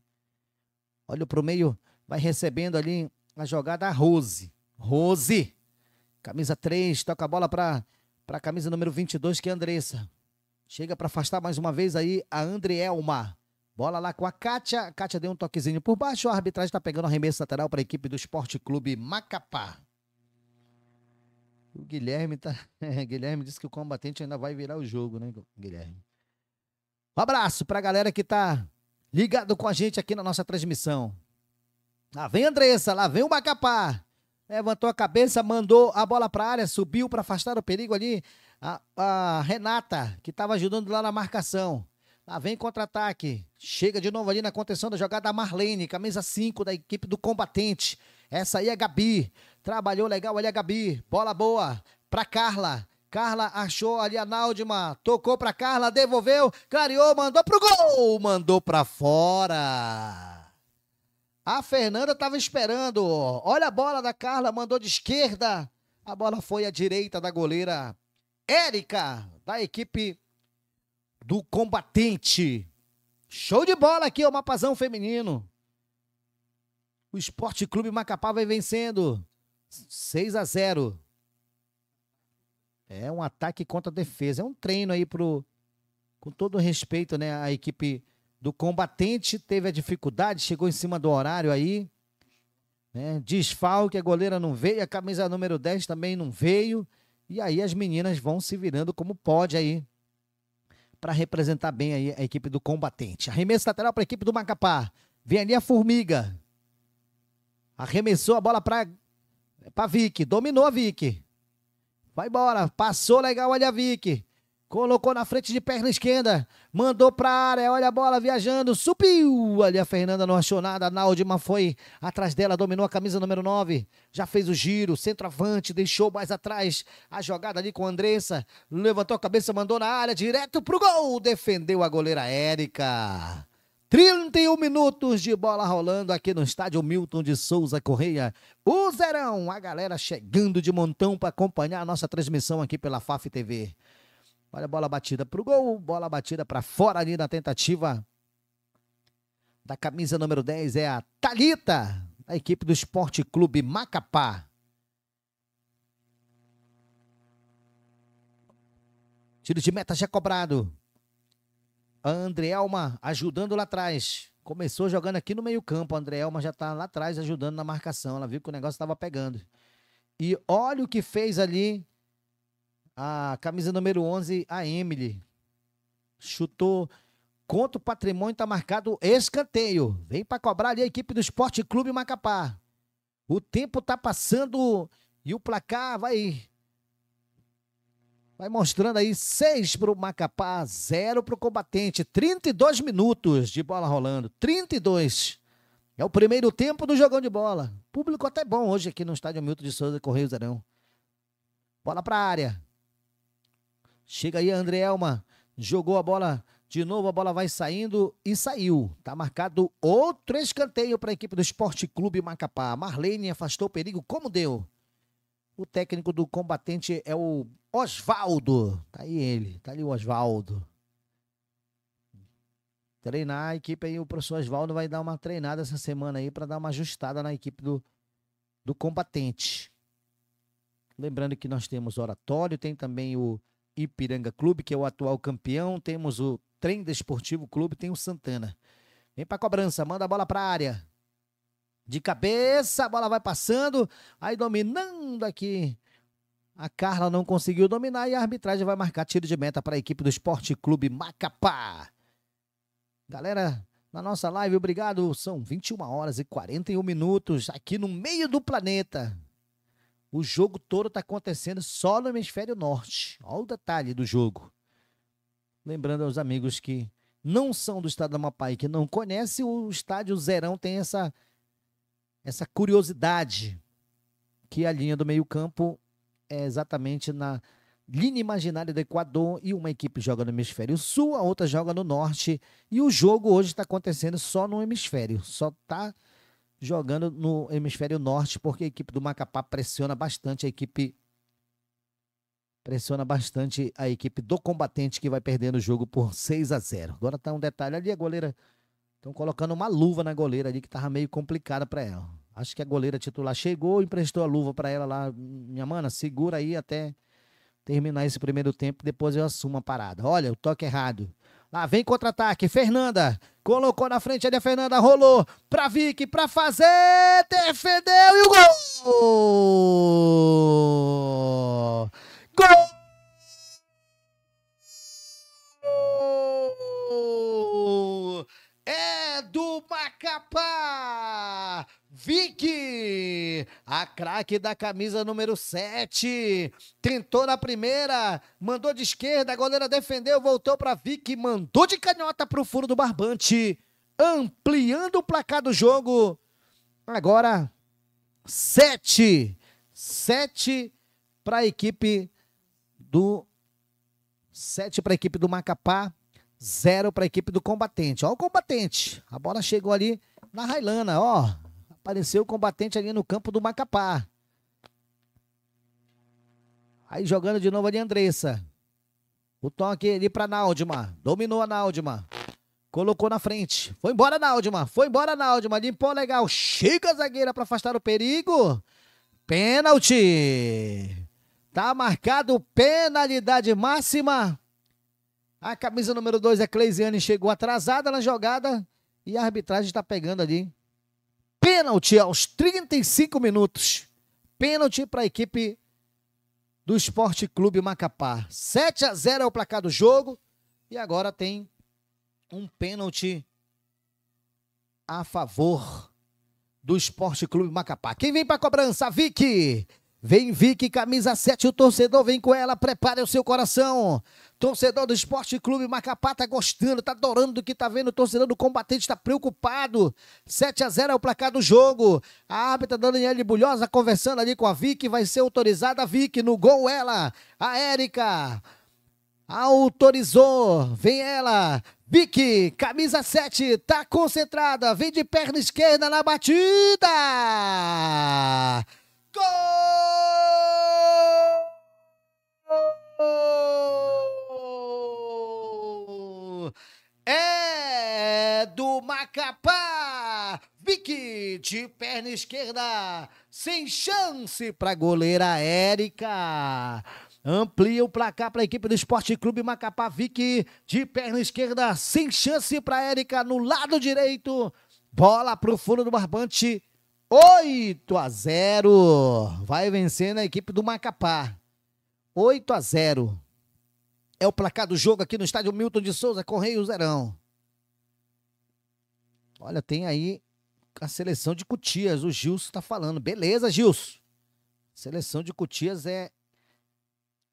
[SPEAKER 1] Olha pro meio, vai recebendo ali a jogada a Rose. Rose, camisa 3, toca a bola para a camisa número 22, que é a Andressa. Chega para afastar mais uma vez aí a Andrielma. Bola lá com a Kátia. A Kátia deu um toquezinho por baixo. A arbitragem está pegando arremesso lateral para a equipe do Esporte Clube Macapá. O Guilherme tá. Guilherme disse que o combatente ainda vai virar o jogo, né, Guilherme? Um abraço para a galera que tá ligado com a gente aqui na nossa transmissão. Lá vem Andressa, lá vem o Macapá. Levantou a cabeça, mandou a bola para a área, subiu para afastar o perigo ali. A, a Renata, que estava ajudando lá na marcação. Lá ah, vem contra-ataque. Chega de novo ali na contenção da jogada Marlene, camisa 5 da equipe do combatente. Essa aí é a Gabi. Trabalhou legal ali a Gabi. Bola boa para Carla. Carla achou ali a Náudima, tocou para Carla, devolveu, clareou, mandou pro gol, mandou para fora. A Fernanda estava esperando. Olha a bola da Carla, mandou de esquerda. A bola foi à direita da goleira Érica, da equipe do combatente. Show de bola aqui, o mapazão feminino. O Esporte Clube Macapá vai vencendo. 6 a 0. É um ataque contra a defesa. É um treino aí pro. Com todo respeito, né? A equipe do combatente teve a dificuldade, chegou em cima do horário aí. Né? Desfalque, a goleira não veio, a camisa número 10 também não veio. E aí as meninas vão se virando como pode aí para representar bem aí a equipe do combatente. Arremesso lateral para a equipe do Macapá. Vem ali a Formiga. Arremessou a bola para para Vick. Dominou a Vick. Vai embora. Passou legal ali a Vick. Colocou na frente de perna esquerda. Mandou pra área. Olha a bola viajando. Subiu. Ali a Fernanda não achou nada. A Náudima foi atrás dela. Dominou a camisa número 9. Já fez o giro. Centroavante. Deixou mais atrás. A jogada ali com a Andressa. Levantou a cabeça. Mandou na área. Direto pro gol. Defendeu a goleira Érica. 31 minutos de bola rolando aqui no estádio Milton de Souza Correia. O Zerão, a galera chegando de montão para acompanhar a nossa transmissão aqui pela FAF TV. Olha a bola batida para o gol, bola batida para fora ali na tentativa da camisa número 10 é a Talita, da equipe do Esporte Clube Macapá. Tiro de meta já cobrado. A Andrielma ajudando lá atrás. Começou jogando aqui no meio-campo. A Andrielma já está lá atrás ajudando na marcação. Ela viu que o negócio estava pegando. E olha o que fez ali a camisa número 11, a Emily. Chutou contra o patrimônio, está marcado escanteio. Vem para cobrar ali a equipe do Esporte Clube Macapá. O tempo está passando e o placar vai. Vai mostrando aí 6 para o Macapá, 0 para o combatente. 32 minutos de bola rolando. 32. É o primeiro tempo do jogão de bola. Público até bom hoje aqui no estádio Milton de Souza Correio Zerão. Bola para a área. Chega aí, Elma. Jogou a bola de novo, a bola vai saindo e saiu. Tá marcado outro escanteio para a equipe do Esporte Clube Macapá. Marlene afastou o perigo. Como deu? O técnico do combatente é o Osvaldo. Tá aí ele, tá ali o Osvaldo. Treinar a equipe aí, o professor Osvaldo vai dar uma treinada essa semana aí para dar uma ajustada na equipe do, do combatente. Lembrando que nós temos oratório, tem também o Ipiranga Clube, que é o atual campeão. Temos o Trem Desportivo Clube, tem o Santana. Vem pra cobrança, manda a bola pra área. De cabeça, a bola vai passando, aí dominando aqui. A Carla não conseguiu dominar e a arbitragem vai marcar tiro de meta para a equipe do Esporte Clube Macapá. Galera, na nossa live, obrigado. São 21 horas e 41 minutos aqui no meio do planeta. O jogo todo está acontecendo só no hemisfério norte. Olha o detalhe do jogo. Lembrando aos amigos que não são do estado do Amapá e que não conhecem, o estádio Zerão tem essa, essa curiosidade que a linha do meio-campo é exatamente na linha imaginária do Equador e uma equipe joga no hemisfério sul, a outra joga no norte e o jogo hoje está acontecendo só no hemisfério, só está jogando no hemisfério norte, porque a equipe do Macapá pressiona bastante a equipe pressiona bastante a equipe do combatente que vai perdendo o jogo por 6 a 0. Agora tá um detalhe ali a goleira estão colocando uma luva na goleira ali que tava meio complicada para ela. Acho que a goleira titular chegou, e emprestou a luva para ela lá, minha mana, segura aí até terminar esse primeiro tempo, depois eu assumo a parada. Olha, o toque errado. Lá vem contra-ataque. Fernanda colocou na frente ali a Fernanda. Rolou pra Vick, pra fazer. Defendeu e o gol! Gol! É do Macapá. Vicky, a craque da camisa número 7. Tentou na primeira, mandou de esquerda, a goleira defendeu, voltou para Vicky, mandou de canhota para o furo do barbante, ampliando o placar do jogo. Agora, 7. 7 para a equipe do 7 para a equipe do Macapá, 0 para a equipe do Combatente. Ó o Combatente. A bola chegou ali na Railana, ó. Apareceu o combatente ali no campo do Macapá. Aí jogando de novo ali Andressa. O toque ali pra Náudima. Dominou a Náudima. Colocou na frente. Foi embora Náudima. Foi embora Náudima. Limpou legal. Chega a zagueira pra afastar o perigo. Pênalti. Tá marcado penalidade máxima. A camisa número 2, é Cleisiane, chegou atrasada na jogada. E a arbitragem está pegando ali pênalti aos 35 minutos. Pênalti para a equipe do Esporte Clube Macapá. 7 a 0 é o placar do jogo e agora tem um pênalti a favor do Esporte Clube Macapá. Quem vem para a cobrança? Vicky! Vem Vicky, camisa 7, o torcedor vem com ela, prepare o seu coração. Torcedor do Esporte Clube Macapá tá gostando, tá adorando do que tá vendo. O torcedor do combatente está preocupado. 7 a 0 é o placar do jogo. A árbitra Daniele Bulhosa conversando ali com a Vic. Vai ser autorizada a Vic. No gol ela, a Érica. Autorizou. Vem ela. Vic, camisa 7, tá concentrada. Vem de perna esquerda na batida. Gol!
[SPEAKER 2] é
[SPEAKER 1] do Macapá. Vicky de perna esquerda, sem chance para goleira Érica. Amplia o placar para a equipe do Esporte Clube Macapá. Vicky de perna esquerda, sem chance para Érica no lado direito. Bola para o fundo do barbante. 8 a 0. Vai vencendo a equipe do Macapá. 8 a 0. É o placar do jogo aqui no estádio Milton de Souza, Correio Zerão. Olha, tem aí a seleção de Cutias. O Gilson está falando. Beleza, Gilson. Seleção de Cutias é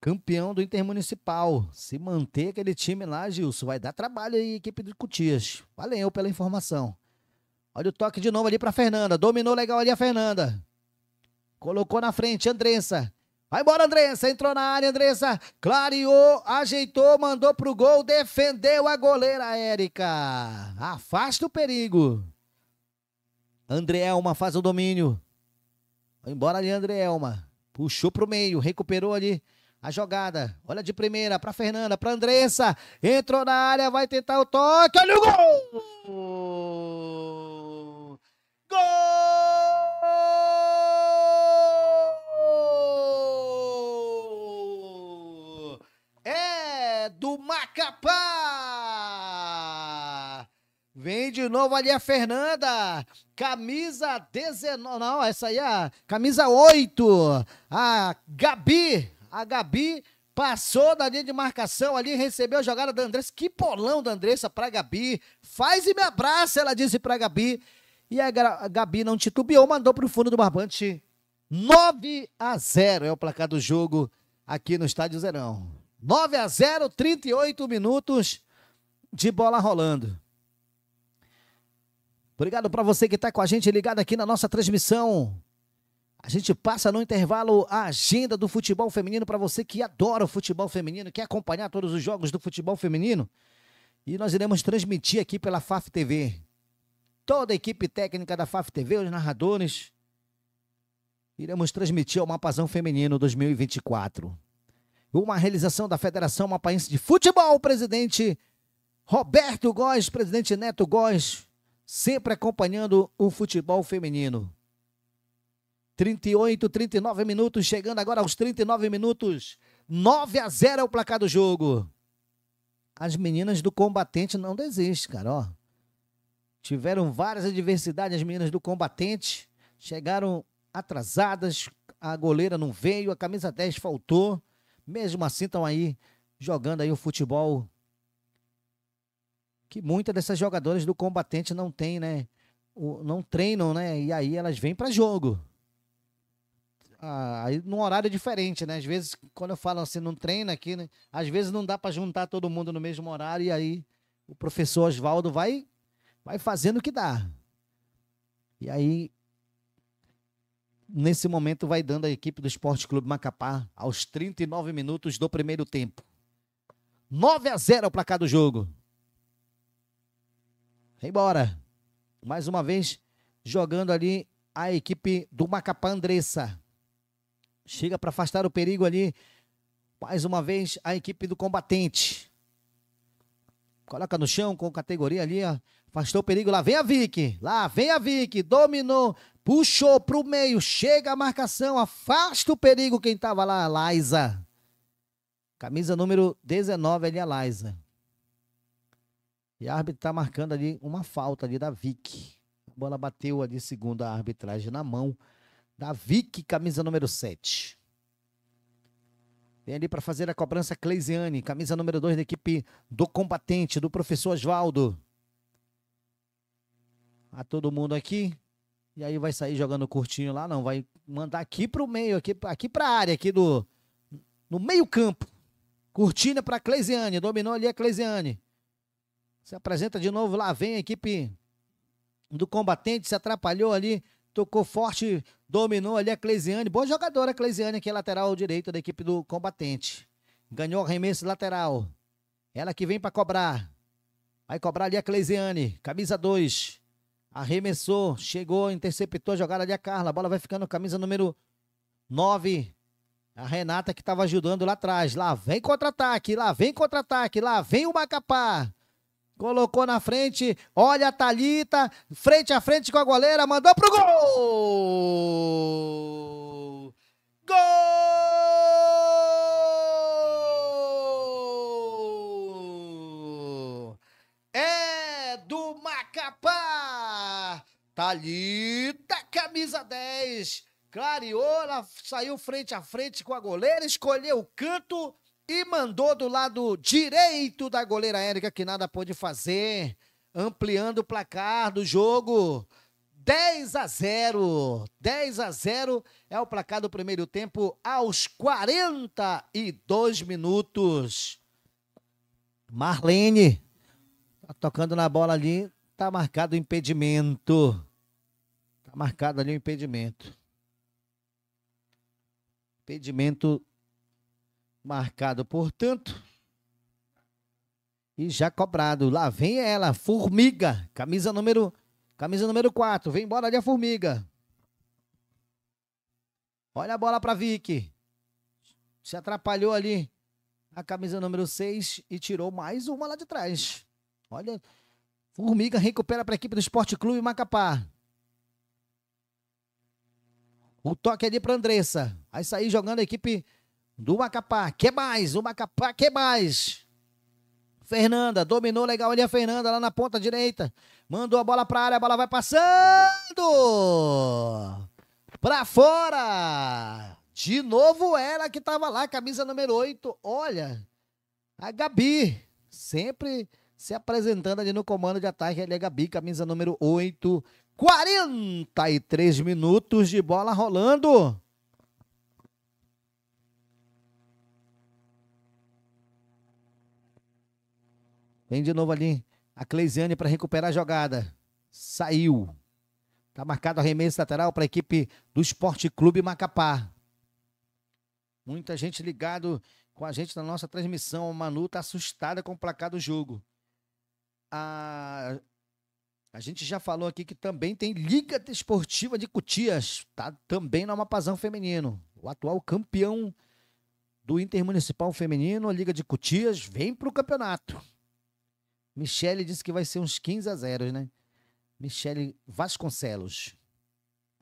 [SPEAKER 1] campeão do Intermunicipal. Se manter aquele time lá, Gilson, vai dar trabalho aí, equipe de Cutias. Valeu pela informação. Olha o toque de novo ali para Fernanda. Dominou legal ali a Fernanda. Colocou na frente, Andressa. Vai embora, Andressa. Entrou na área, Andressa. Clareou, ajeitou, mandou pro gol. Defendeu a goleira Érica. Afasta o perigo. Andreelma faz o domínio. Vai embora ali, Andreelma. Puxou pro meio, recuperou ali a jogada. Olha de primeira pra Fernanda, pra Andressa. Entrou na área, vai tentar o toque. Olha o gol! Gol! de novo ali a Fernanda. Camisa 19. Não, essa aí é a camisa 8. A Gabi. A Gabi passou da linha de marcação ali, recebeu a jogada da Andressa. Que bolão da Andressa pra Gabi. Faz e me abraça, ela disse pra Gabi. E a Gabi não titubeou, mandou pro fundo do barbante. 9 a 0 é o placar do jogo aqui no Estádio Zerão. 9 a 0, 38 minutos de bola rolando. Obrigado para você que está com a gente ligado aqui na nossa transmissão. A gente passa no intervalo a agenda do futebol feminino para você que adora o futebol feminino, quer acompanhar todos os jogos do futebol feminino. E nós iremos transmitir aqui pela FAF TV. Toda a equipe técnica da FAF TV, os narradores, iremos transmitir o Mapazão Feminino 2024. Uma realização da Federação Mapaense de Futebol, presidente Roberto Góes, presidente Neto Góes, sempre acompanhando o futebol feminino. 38, 39 minutos, chegando agora aos 39 minutos. 9 a 0 é o placar do jogo. As meninas do combatente não desistem, cara, ó. Tiveram várias adversidades as meninas do combatente, chegaram atrasadas, a goleira não veio, a camisa 10 faltou. Mesmo assim estão aí jogando aí o futebol que muitas dessas jogadoras do combatente não tem, né? não treinam, né? E aí elas vêm para jogo. Ah, aí num horário diferente, né? Às vezes, quando eu falo assim, não treina aqui, né? Às vezes não dá para juntar todo mundo no mesmo horário, e aí o professor Oswaldo vai, vai fazendo o que dá. E aí, nesse momento, vai dando a equipe do Esporte Clube Macapá aos 39 minutos do primeiro tempo. 9 a 0 o placar do jogo embora. Mais uma vez, jogando ali a equipe do Macapá Andressa. Chega para afastar o perigo ali. Mais uma vez, a equipe do combatente. Coloca no chão com categoria ali, ó. Afastou o perigo. Lá vem a Vic. Lá vem a Vic. Dominou. Puxou pro meio. Chega a marcação. Afasta o perigo. Quem tava lá? A Laisa. Camisa número 19 ali, a Laisa. E a árbitra está marcando ali uma falta ali da Vic. A bola bateu ali, segundo a arbitragem, na mão da Vic, camisa número 7. Vem ali para fazer a cobrança Cleisiane, camisa número 2 da equipe do combatente, do professor Oswaldo. A tá todo mundo aqui. E aí vai sair jogando curtinho lá, não. Vai mandar aqui para o meio, aqui, aqui a área, aqui do. No meio-campo. Curtina para Cleisiane. Dominou ali a Cleisiane. Se apresenta de novo, lá vem a equipe do combatente, se atrapalhou ali, tocou forte, dominou ali a Cleisiane. Boa jogadora a Cleisiane, que lateral direito da equipe do combatente. Ganhou arremesso lateral. Ela que vem para cobrar. Vai cobrar ali a Cleisiane, camisa 2. Arremessou, chegou, interceptou a jogada ali a Carla. A bola vai ficando camisa número 9. A Renata que estava ajudando lá atrás. Lá vem contra-ataque, lá vem contra-ataque, lá vem o Macapá. Colocou na frente, olha a Thalita, frente a frente com a goleira, mandou pro gol!
[SPEAKER 2] Gol! É do
[SPEAKER 1] Macapá! Thalita, camisa 10, clareou, ela saiu frente a frente com a goleira, escolheu o canto, e mandou do lado direito da goleira Érica, que nada pôde fazer, ampliando o placar do jogo. 10 a 0. 10 a 0 é o placar do primeiro tempo aos 42 minutos. Marlene tá tocando na bola ali, tá marcado o impedimento. Tá marcado ali o impedimento. Impedimento Marcado, portanto, e já cobrado. Lá vem ela, formiga, camisa número camisa número 4. Vem embora ali a formiga. Olha a bola para Vick. Se atrapalhou ali a camisa número 6 e tirou mais uma lá de trás. Olha, Formiga recupera para a equipe do Esporte Clube Macapá. O toque ali para Andressa. Vai sair jogando a equipe do Macapá. Que mais? O Macapá, que mais? Fernanda, dominou legal ali a Fernanda, lá na ponta direita. Mandou a bola para área, a bola vai passando! Para fora! De novo ela que estava lá, camisa número 8. Olha, a Gabi, sempre se apresentando ali no comando de ataque. Ali a Gabi, camisa número 8. 43 minutos de bola rolando. Vem de novo ali. A Cleisiane para recuperar a jogada. Saiu. Está marcado arremesso lateral para a equipe do Esporte Clube Macapá. Muita gente ligado com a gente na nossa transmissão. A Manu está assustada com o placar do jogo. A... a gente já falou aqui que também tem Liga Desportiva de Cutias. Está também na Amapazão Feminino. O atual campeão do Intermunicipal Feminino, a Liga de Cutias, vem para o campeonato. Michele disse que vai ser uns 15 a 0, né? Michele Vasconcelos.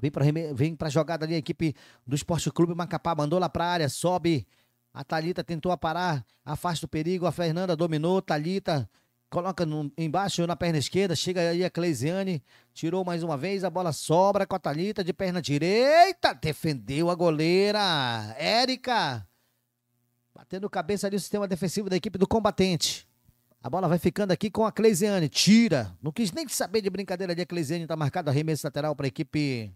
[SPEAKER 1] Vem para vem pra jogada ali a equipe do Esporte Clube Macapá. Mandou lá para a área, sobe. A Thalita tentou parar, afasta o perigo. A Fernanda dominou, Thalita coloca no, embaixo na perna esquerda. Chega aí a Cleisiane, tirou mais uma vez. A bola sobra com a Thalita de perna direita. Defendeu a goleira, Érica. Batendo cabeça ali o sistema defensivo da equipe do combatente. A bola vai ficando aqui com a Cleisiane. Tira. Não quis nem saber de brincadeira de Cleisiane. Está marcado arremesso lateral para a equipe.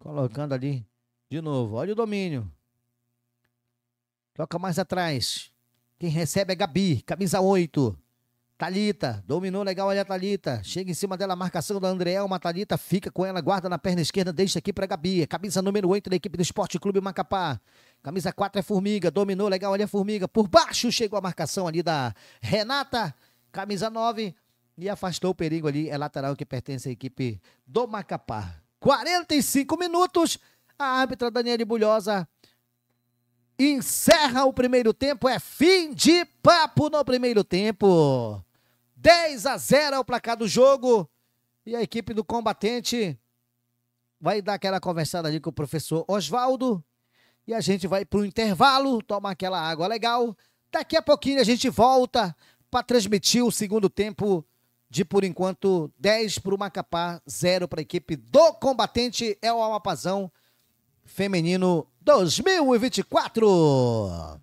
[SPEAKER 1] Colocando ali de novo. Olha o domínio. Toca mais atrás. Quem recebe é Gabi, camisa 8. Talita, dominou legal ali a Talita. Chega em cima dela a marcação da uma Talita fica com ela, guarda na perna esquerda, deixa aqui para Gabi. É camisa número 8 da equipe do Esporte Clube Macapá. Camisa 4 é Formiga, dominou legal ali a Formiga. Por baixo chegou a marcação ali da Renata. Camisa 9 e afastou o perigo ali. É lateral que pertence à equipe do Macapá. 45 minutos. A árbitra Daniele Bulhosa encerra o primeiro tempo. É fim de papo no primeiro tempo. 10 a 0 é o placar do jogo. E a equipe do combatente vai dar aquela conversada ali com o professor Oswaldo. E a gente vai para o intervalo, tomar aquela água legal. Daqui a pouquinho a gente volta para transmitir o segundo tempo de, por enquanto, 10 para o Macapá, 0 para a equipe do combatente. É o Amapazão Feminino 2024.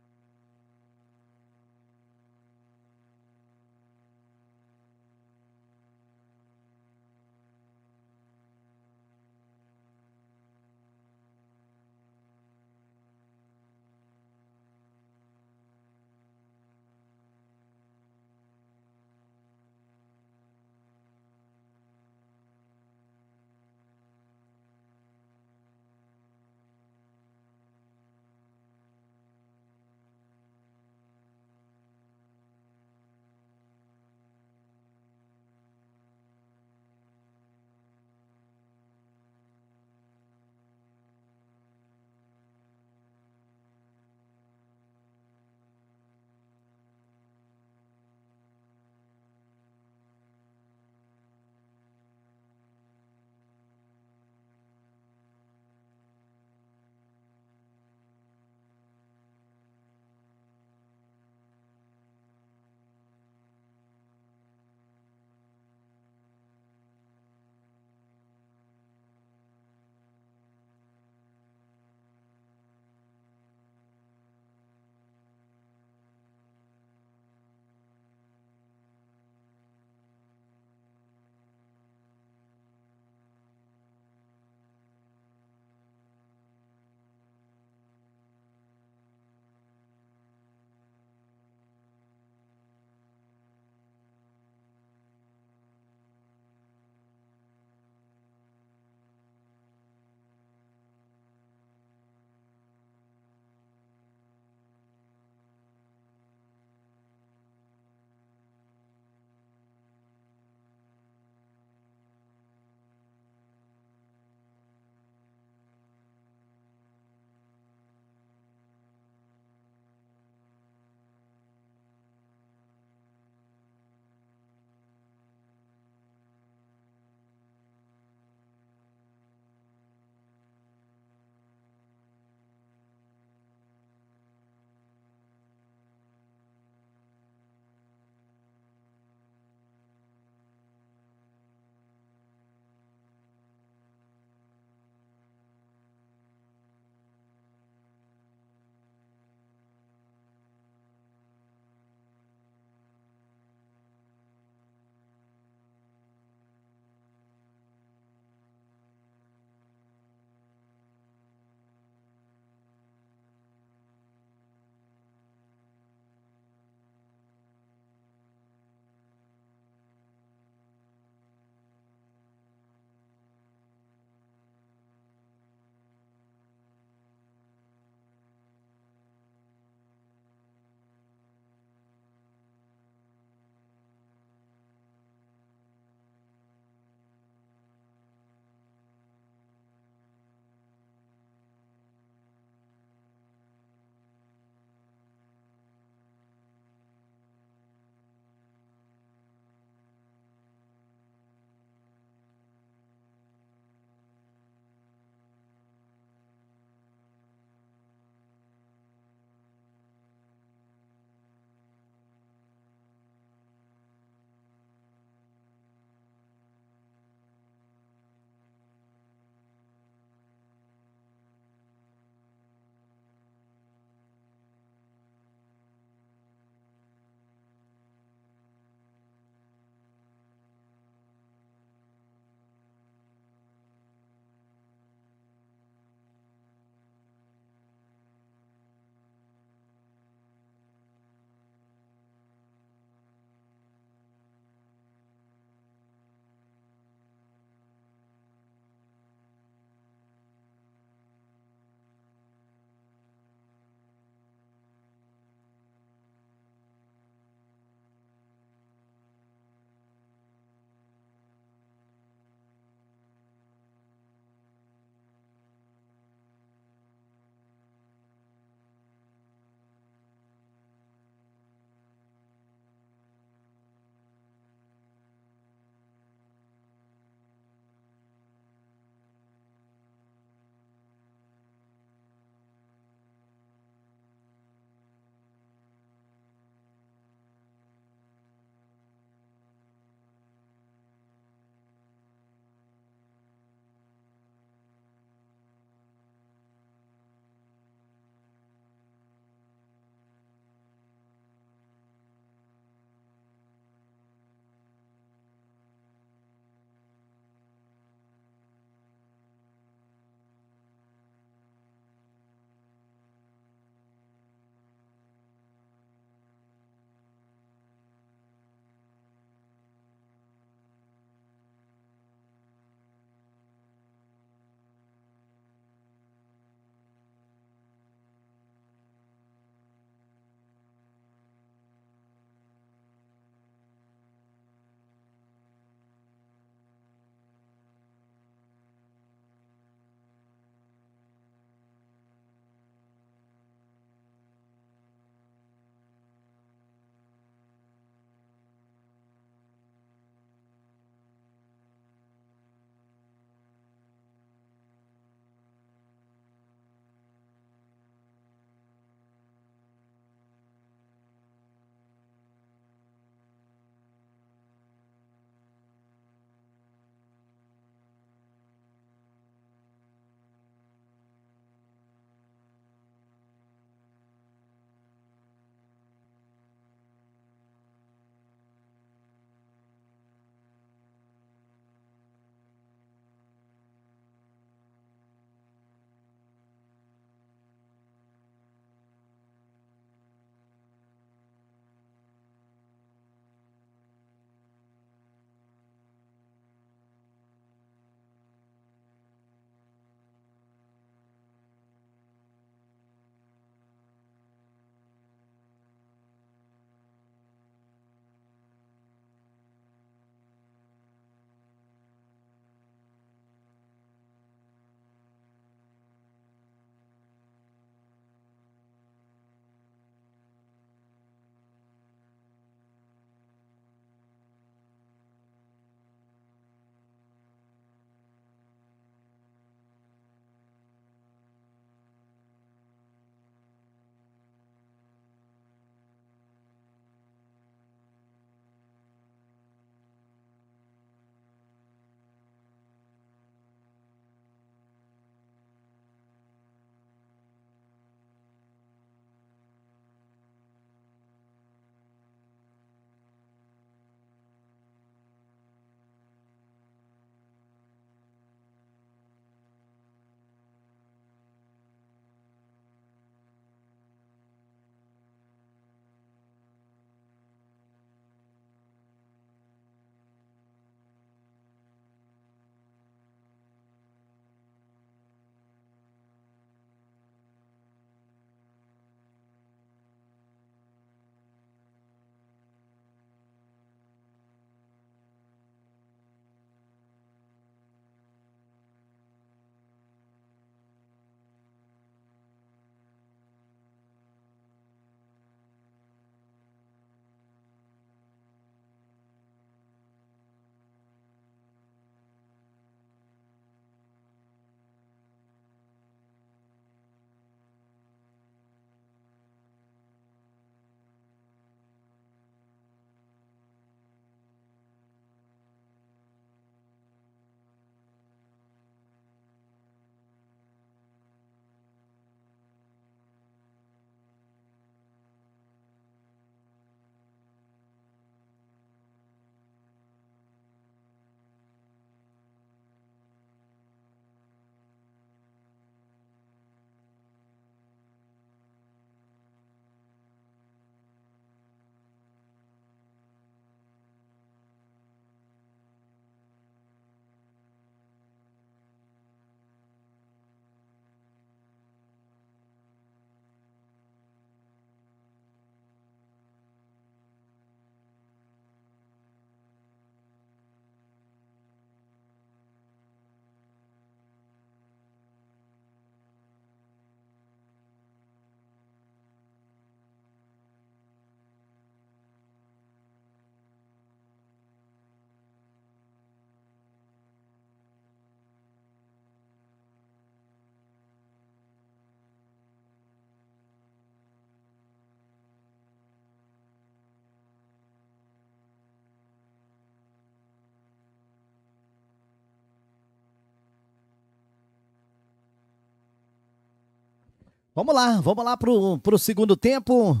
[SPEAKER 1] Vamos lá, vamos lá pro, pro segundo tempo.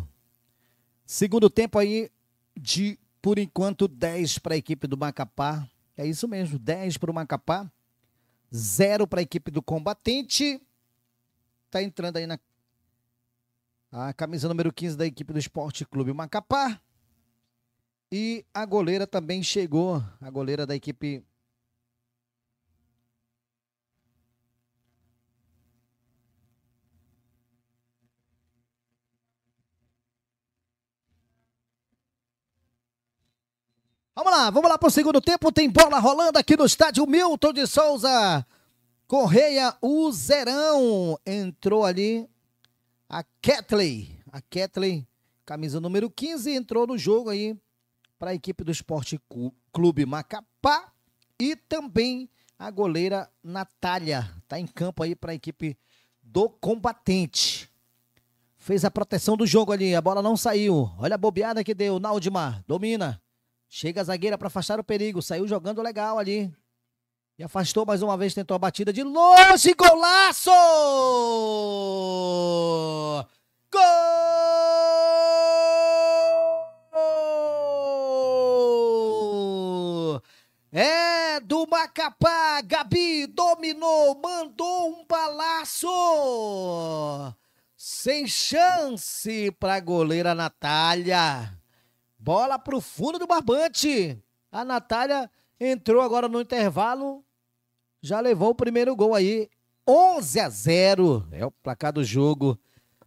[SPEAKER 1] Segundo tempo aí de, por enquanto, 10 para a equipe do Macapá. É isso mesmo, 10 para o Macapá, 0 para a equipe do Combatente. Tá entrando aí na a camisa número 15 da equipe do Esporte Clube Macapá. E a goleira também chegou, a goleira da equipe Vamos lá, vamos lá para o segundo tempo. Tem bola rolando aqui no estádio Milton de Souza. Correia, o Zerão. Entrou ali a Ketley. A Ketley, camisa número 15, entrou no jogo aí para a equipe do Esporte Clube Macapá. E também a goleira Natália. Está em campo aí para a equipe do combatente. Fez a proteção do jogo ali. A bola não saiu. Olha a bobeada que deu. Naldimar domina. Chega a zagueira para afastar o perigo. Saiu jogando legal ali. E afastou mais uma vez, tentou a batida de longe. Golaço!
[SPEAKER 2] Gol!
[SPEAKER 1] É do Macapá. Gabi dominou, mandou um balaço! Sem chance para a goleira Natália. Bola para o fundo do barbante. A Natália entrou agora no intervalo. Já levou o primeiro gol aí. 11 a 0 é o placar do jogo.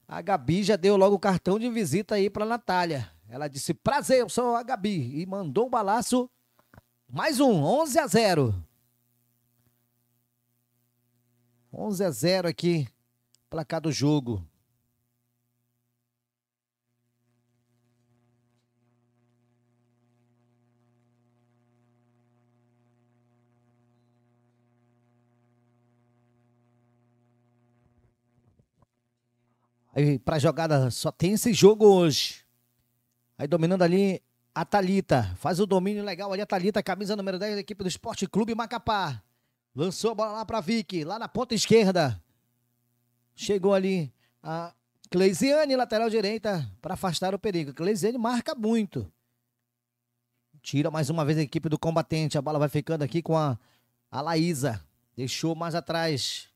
[SPEAKER 1] A Gabi já deu logo o cartão de visita aí para Natália. Ela disse: Prazer, eu sou a Gabi. E mandou um balaço. Mais um, 11 a 0 11 a 0 aqui, placar do jogo. Aí pra jogada só tem esse jogo hoje. Aí dominando ali a Thalita. Faz o domínio legal ali a Thalita, camisa número 10 da equipe do Esporte Clube Macapá. Lançou a bola lá pra Vicky, lá na ponta esquerda. Chegou ali a Cleisiane, lateral direita, para afastar o perigo. Cleisiane marca muito. Tira mais uma vez a equipe do combatente. A bola vai ficando aqui com a, a Laísa. Deixou mais atrás.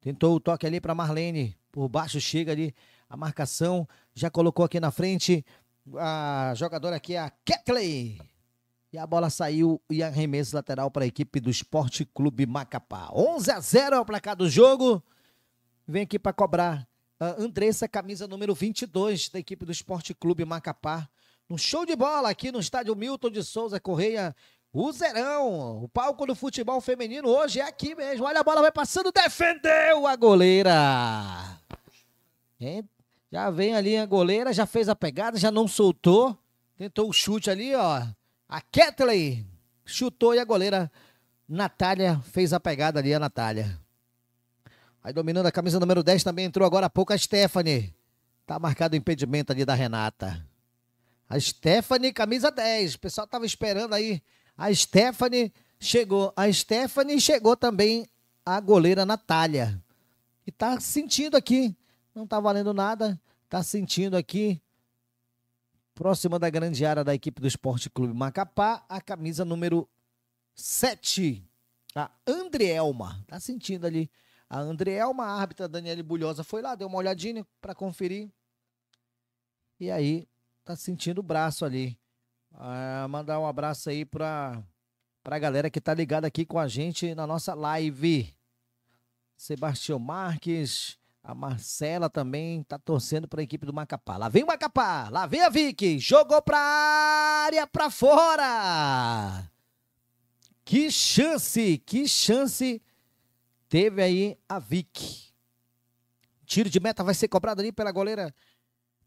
[SPEAKER 1] Tentou o toque ali para Marlene por baixo, chega ali a marcação, já colocou aqui na frente, a jogadora aqui é a Ketley. E a bola saiu e arremesso lateral para a equipe do Esporte Clube Macapá. 11 a 0 é o placar do jogo. Vem aqui para cobrar. A ah, Andressa, camisa número 22 da equipe do Esporte Clube Macapá. Um show de bola aqui no estádio Milton de Souza Correia, zerão, o palco do futebol feminino hoje é aqui mesmo. Olha a bola vai passando, defendeu a goleira. Já vem ali a goleira, já fez a pegada, já não soltou. Tentou o chute ali, ó. A Ketley chutou e a goleira Natália fez a pegada ali, a Natália. Aí dominando a camisa número 10 também entrou agora há pouco a Stephanie. Tá marcado o impedimento ali da Renata. A Stephanie, camisa 10. O pessoal tava esperando aí a Stephanie chegou, a Stephanie chegou também a goleira Natália. E tá sentindo aqui, não tá valendo nada, tá sentindo aqui próxima da grande área da equipe do Esporte Clube Macapá, a camisa número 7, a Andrielma. Tá sentindo ali a Andrielma, a árbitra Daniele Bulhosa foi lá, deu uma olhadinha para conferir. E aí tá sentindo o braço ali. Ah, mandar um abraço aí para a galera que tá ligada aqui com a gente na nossa live. Sebastião Marques, a Marcela também tá torcendo para a equipe do Macapá. Lá vem o Macapá, lá vem a Vicky, jogou para área, para fora. Que chance, que chance teve aí a Vicky. Tiro de meta vai ser cobrado ali pela goleira,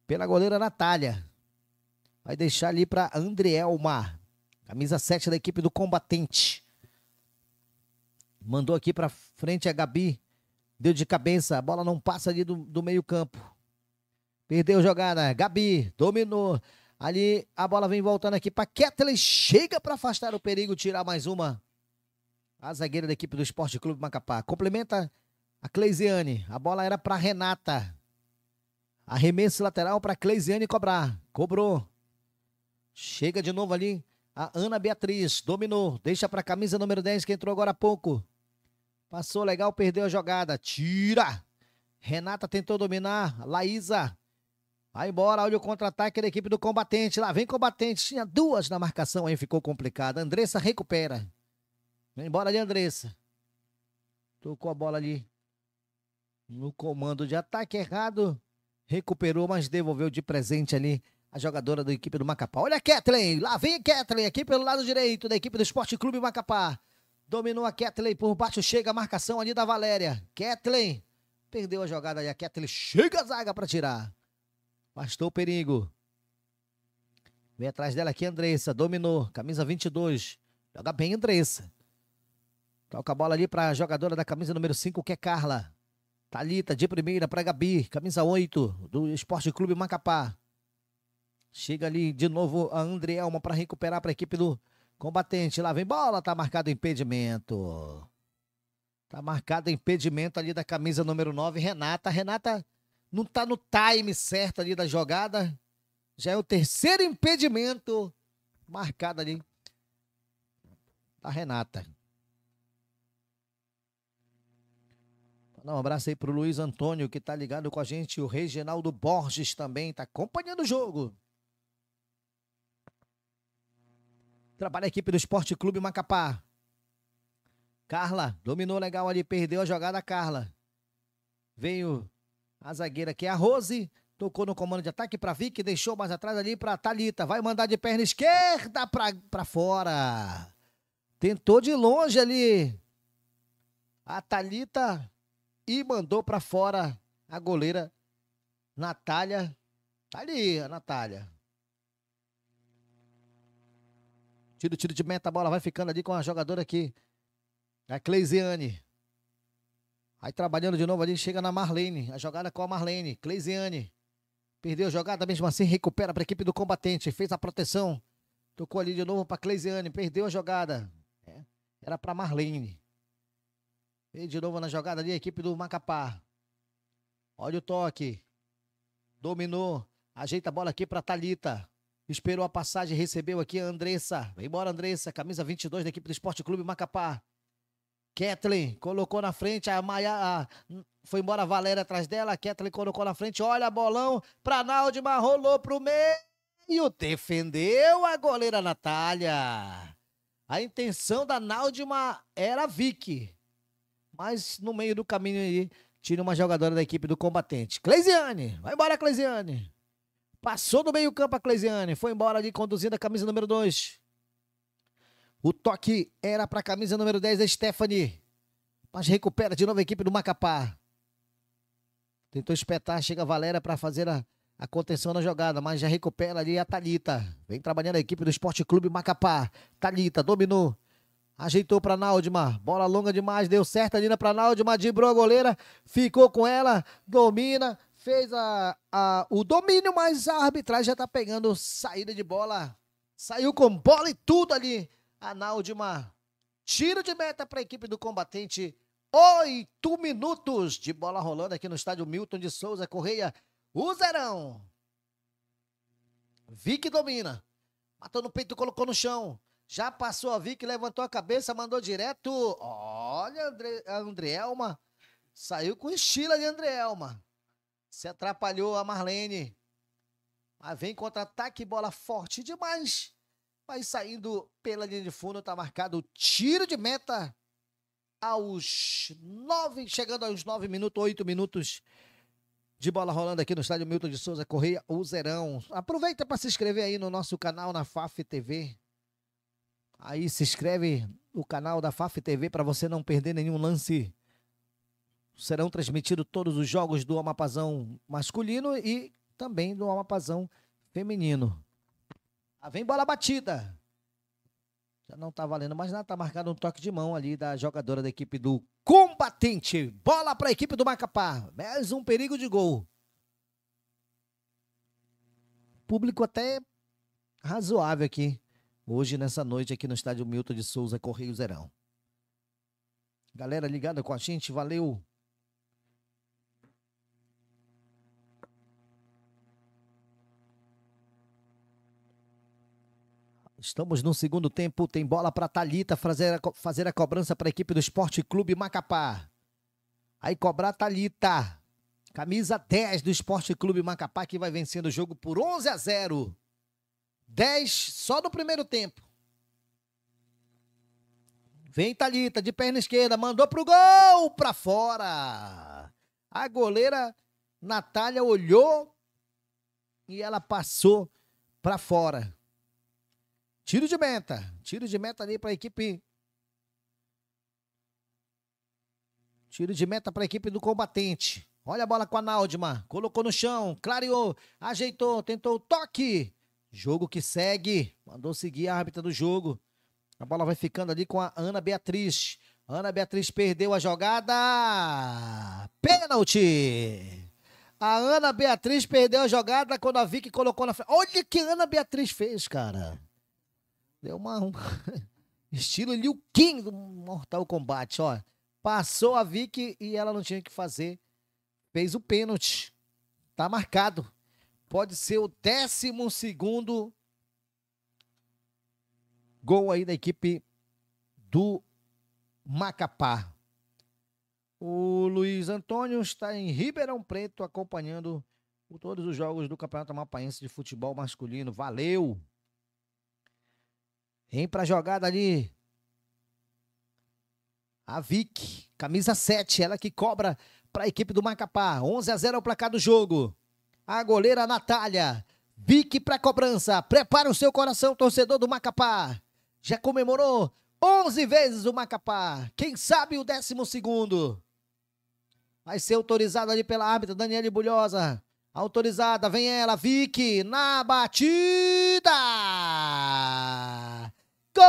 [SPEAKER 1] pela goleira Natália. Vai deixar ali para Andrielma, camisa 7 da equipe do Combatente. Mandou aqui para frente a Gabi. Deu de cabeça, a bola não passa ali do, do meio campo. Perdeu jogada, Gabi dominou. Ali a bola vem voltando aqui para Ketley, chega para afastar o perigo, tirar mais uma. A zagueira da equipe do Esporte Clube Macapá complementa a Cleisiane. A bola era para Renata. Arremesso lateral para Cleisiane cobrar. Cobrou. Chega de novo ali a Ana Beatriz. Dominou. Deixa para a camisa número 10 que entrou agora há pouco. Passou legal, perdeu a jogada. Tira. Renata tentou dominar. Laísa. Vai embora, olha o contra-ataque da equipe do combatente. Lá vem combatente. Tinha duas na marcação aí, ficou complicado. Andressa recupera. Vem embora ali, Andressa. Tocou a bola ali. No comando de ataque errado. Recuperou, mas devolveu de presente ali a jogadora da equipe do Macapá. Olha a Kathleen, lá vem Kathleen aqui pelo lado direito da equipe do Esporte Clube Macapá. Dominou a Kathleen por baixo, chega a marcação ali da Valéria. Kathleen perdeu a jogada e a Kathleen chega a zaga para tirar. Bastou o perigo. Vem atrás dela aqui Andressa, dominou, camisa 22. Joga bem Andressa. Toca a bola ali para a jogadora da camisa número 5, que é Carla. Talita de primeira para Gabi, camisa 8 do Esporte Clube Macapá. Chega ali de novo a Andrielma para recuperar para a equipe do combatente. Lá vem bola, tá marcado impedimento. Tá marcado impedimento ali da camisa número 9, Renata. Renata não tá no time certo ali da jogada. Já é o terceiro impedimento marcado ali da Renata. um abraço aí pro Luiz Antônio que tá ligado com a gente. O Reginaldo Borges também tá acompanhando o jogo. Trabalha a equipe do Esporte Clube Macapá. Carla, dominou legal ali, perdeu a jogada, Carla. Veio a zagueira que é a Rose, tocou no comando de ataque para Vick, deixou mais atrás ali para Talita, vai mandar de perna esquerda para fora. Tentou de longe ali. A Talita e mandou para fora a goleira Natália. Tá ali a Natália. do tiro de meta, a bola vai ficando ali com a jogadora aqui. A é Cleisiane. Aí trabalhando de novo ali, chega na Marlene. A jogada com a Marlene. Cleisiane. Perdeu a jogada, mesmo assim recupera para a equipe do combatente. Fez a proteção. Tocou ali de novo para Cleisiane. Perdeu a jogada. É. Era para Marlene. E de novo na jogada ali, a equipe do Macapá. Olha o toque. Dominou. Ajeita a bola aqui para Talita. Esperou a passagem, recebeu aqui a Andressa. Vem embora, Andressa. Camisa 22 da equipe do Esporte Clube Macapá. Kathleen colocou na frente a Maia. foi embora a Valéria atrás dela. Kathleen colocou na frente. Olha, bolão pra Náudima. Rolou pro meio. Defendeu a goleira Natália. A intenção da Náudima era Vicky. Mas no meio do caminho aí, tira uma jogadora da equipe do combatente. Cleisiane. Vai embora, Cleisiane. Passou do meio campo a Cleisiane. Foi embora ali conduzindo a camisa número 2. O toque era para a camisa número 10 da Stephanie. Mas recupera de novo a equipe do Macapá. Tentou espetar, chega a Valéria para fazer a, a contenção na jogada, mas já recupera ali a Talita. Vem trabalhando a equipe do Esporte Clube Macapá. Talita dominou. Ajeitou para Náudima. Bola longa demais, deu certo ali na para Náudima, driblou a goleira, ficou com ela, domina, fez a, a, o domínio, mas a arbitragem já está pegando saída de bola. Saiu com bola e tudo ali. Analdima. Tiro de meta para a equipe do combatente. Oito minutos de bola rolando aqui no estádio Milton de Souza Correia. O Zerão. Vic domina. Matou no peito, colocou no chão. Já passou a Vic, levantou a cabeça, mandou direto. Olha, André, a Andrielma. Saiu com estilo de Elma se atrapalhou a Marlene. Mas vem contra-ataque, bola forte demais. Vai saindo pela linha de fundo, tá marcado tiro de meta. Aos nove, chegando aos nove minutos, oito minutos de bola rolando aqui no estádio Milton de Souza Correia, o Zerão. Aproveita para se inscrever aí no nosso canal na FAF TV. Aí se inscreve no canal da FAF TV para você não perder nenhum lance serão transmitidos todos os jogos do Amapazão masculino e também do Amapazão feminino. Ah, vem bola batida. Já não tá valendo mais nada, tá marcado um toque de mão ali da jogadora da equipe do Combatente. Bola para a equipe do Macapá. Mais um perigo de gol. Público até razoável aqui. Hoje, nessa noite, aqui no estádio Milton de Souza, Correio Zerão. Galera ligada com a gente, valeu. Estamos no segundo tempo, tem bola para Talita fazer a, fazer a cobrança para a equipe do Esporte Clube Macapá. Aí cobrar Talita. Camisa 10 do Esporte Clube Macapá que vai vencendo o jogo por 11 a 0. 10 só no primeiro tempo. Vem Talita de perna esquerda, mandou pro gol, para fora. A goleira Natália olhou e ela passou para fora. Tiro de meta. Tiro de meta ali para a equipe. Tiro de meta para a equipe do combatente. Olha a bola com a Náudima. Colocou no chão. Clareou. Ajeitou. Tentou o toque. Jogo que segue. Mandou seguir a árbitra do jogo. A bola vai ficando ali com a Ana Beatriz. Ana Beatriz perdeu a jogada. Pênalti. A Ana Beatriz perdeu a jogada quando a Vicky colocou na frente. Olha que Ana Beatriz fez, cara deu é uma, um estilo Liu Kang do Mortal Kombat, ó. Passou a Vicky e ela não tinha que fazer. Fez o pênalti. Tá marcado. Pode ser o décimo segundo gol aí da equipe do Macapá. O Luiz Antônio está em Ribeirão Preto acompanhando todos os jogos do Campeonato Mapaense de Futebol Masculino. Valeu! Vem pra jogada ali. A Vic, camisa 7, ela que cobra para a equipe do Macapá. 11 a 0 é o placar do jogo. A goleira Natália. Vic para cobrança. Prepara o seu coração, torcedor do Macapá. Já comemorou 11 vezes o Macapá. Quem sabe o 12. Vai ser autorizada ali pela árbitra Daniele Bulhosa. Autorizada, vem ela, Vic, na batida! Gol!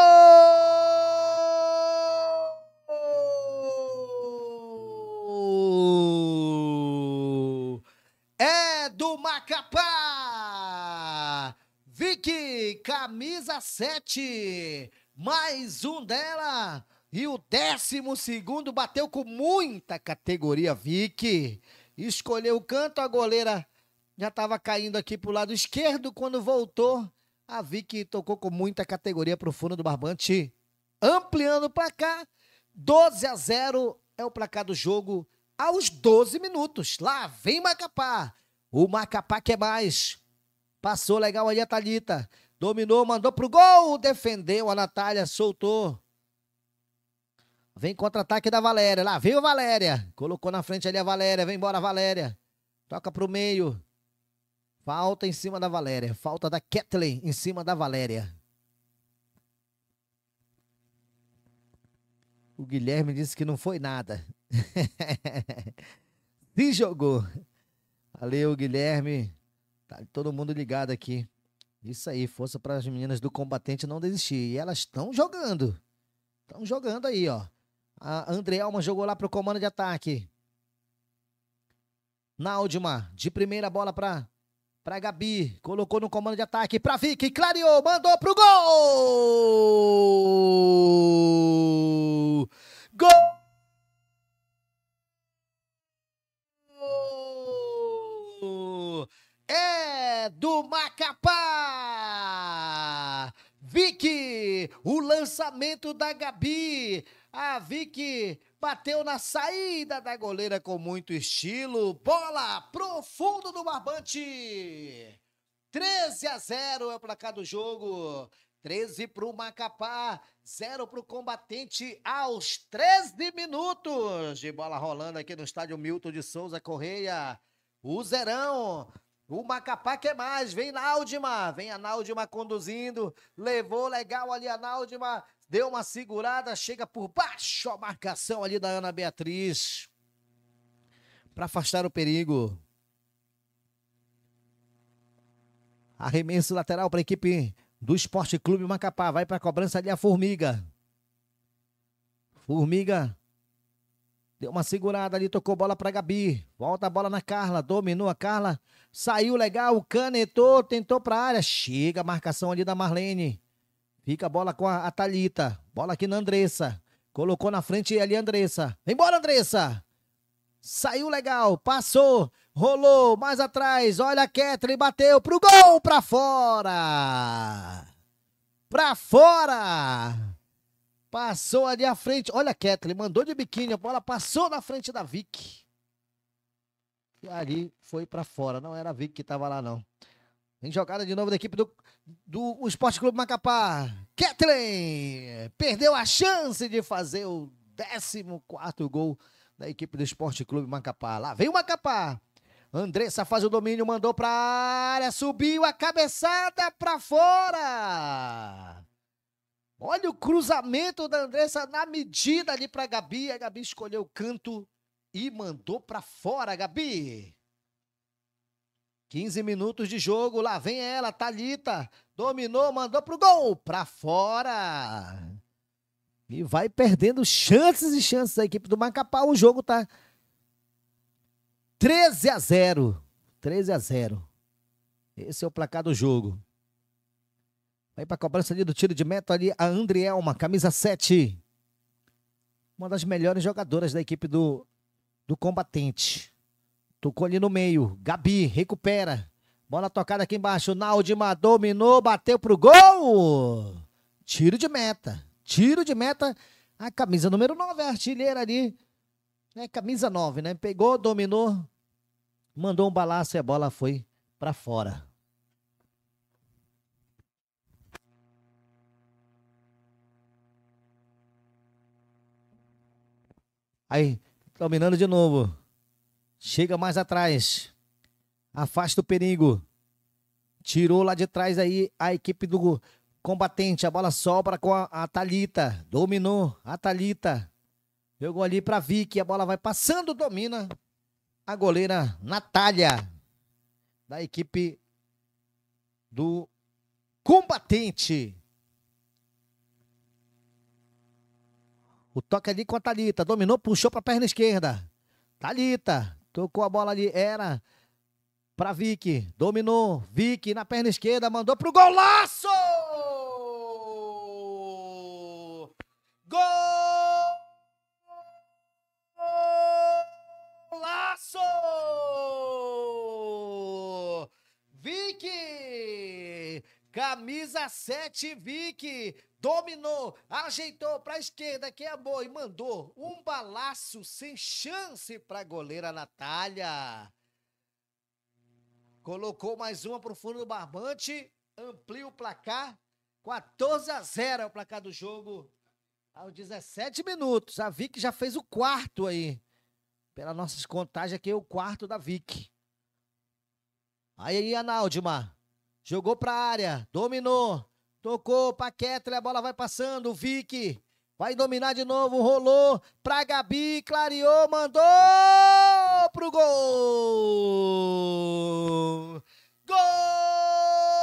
[SPEAKER 1] É do Macapá! Vicky, camisa 7, mais um dela. E o décimo segundo bateu com muita categoria, Vicky. Escolheu o canto, a goleira já estava caindo aqui para o lado esquerdo. Quando voltou, a Vicky tocou com muita categoria pro fundo do barbante. Ampliando o placar, 12 a 0 é o placar do jogo aos 12 minutos. Lá vem Macapá. O Macapá quer mais. Passou legal ali a Thalita. Dominou, mandou pro gol. Defendeu a Natália, soltou. Vem contra-ataque da Valéria. Lá veio Valéria. Colocou na frente ali a Valéria. Vem embora, Valéria. Toca pro meio. Falta em cima da Valéria. Falta da Kathleen em cima da Valéria. O Guilherme disse que não foi nada. Se jogou. Valeu, Guilherme. Tá todo mundo ligado aqui. Isso aí, força para as meninas do combatente não desistir. E elas estão jogando. Estão jogando aí, ó. A Andrealma jogou lá pro comando de ataque. Náudima, de primeira bola para Pra Gabi, colocou no comando de ataque. Pra Vicky, clareou,
[SPEAKER 2] mandou pro gol! Gol! é do Macapá!
[SPEAKER 1] Vicky, o lançamento da Gabi. A Vicky bateu na saída da goleira com muito estilo. Bola pro fundo do barbante. 13 a 0 é o placar do jogo. 13 para o Macapá, 0 para o combatente aos 13 minutos. De bola rolando aqui no estádio Milton de Souza Correia. O Zerão o Macapá quer é mais, vem Náudima, vem a Náudima conduzindo, levou legal ali a Náudima, Deu uma segurada, chega por baixo a marcação ali da Ana Beatriz. Para afastar o perigo. Arremesso lateral para a equipe do Esporte Clube Macapá. Vai para a cobrança ali a Formiga. Formiga deu uma segurada ali, tocou bola para Gabi. Volta a bola na Carla, dominou a Carla. Saiu legal, canetou, tentou para a área. Chega a marcação ali da Marlene. Fica a bola com a, a Thalita. Bola aqui na Andressa. Colocou na frente ali a Andressa. Vem embora, Andressa! Saiu legal, passou, rolou mais atrás. Olha a Ketlin, bateu pro gol, pra fora! Pra fora! Passou ali à frente. Olha a Ketlin, mandou de biquíni, a bola passou na frente da Vic. E ali foi pra fora. Não era a Vic que tava lá, não. Em jogada de novo da equipe do, do Esporte Clube Macapá. Kathleen perdeu a chance de fazer o 14 gol da equipe do Esporte Clube Macapá. Lá vem o Macapá. Andressa faz o domínio, mandou para área, subiu a cabeçada para fora. Olha o cruzamento da Andressa na medida ali para Gabi. A Gabi escolheu o canto e mandou para fora, Gabi. 15 minutos de jogo, lá vem ela, Talita, dominou, mandou pro gol, pra fora. E vai perdendo chances e chances a equipe do Macapá. O jogo tá 13 a 0. 13 a 0. Esse é o placar do jogo. Vai pra cobrança ali do tiro de meta ali a Andrielma, camisa 7. Uma das melhores jogadoras da equipe do, do combatente. Tocou ali no meio. Gabi, recupera. Bola tocada aqui embaixo. Naldima dominou, bateu pro gol. Tiro de meta. Tiro de meta. A camisa número 9, a artilheira ali. É, camisa 9, né? Pegou, dominou, mandou um balaço e a bola foi para fora. Aí, dominando de novo. Chega mais atrás. Afasta o perigo. Tirou lá de trás aí a equipe do combatente. A bola sobra com a, a Thalita. Dominou a Thalita. Jogou ali para Vicky. A bola vai passando. Domina a goleira Natália. Da equipe do combatente. O toque ali com a Thalita. Dominou, puxou para a perna esquerda. Thalita. Tocou a bola de Era para Vicky. Dominou. Vicky na perna esquerda, mandou pro golaço! 7 Vic dominou, ajeitou para a esquerda, que é boa, e mandou um balaço sem chance para a goleira Natália. Colocou mais uma para o fundo do barbante, amplia o placar, 14 a 0 é o placar do jogo. Aos 17 minutos, a Vic já fez o quarto aí. Pela nossa contagem aqui, é o quarto da Vic. Aí, a Analdima. Jogou pra área, dominou. Tocou para Ketler, a bola vai passando. Vick vai dominar de novo. Rolou para Gabi, clareou, mandou pro gol!
[SPEAKER 2] Gol!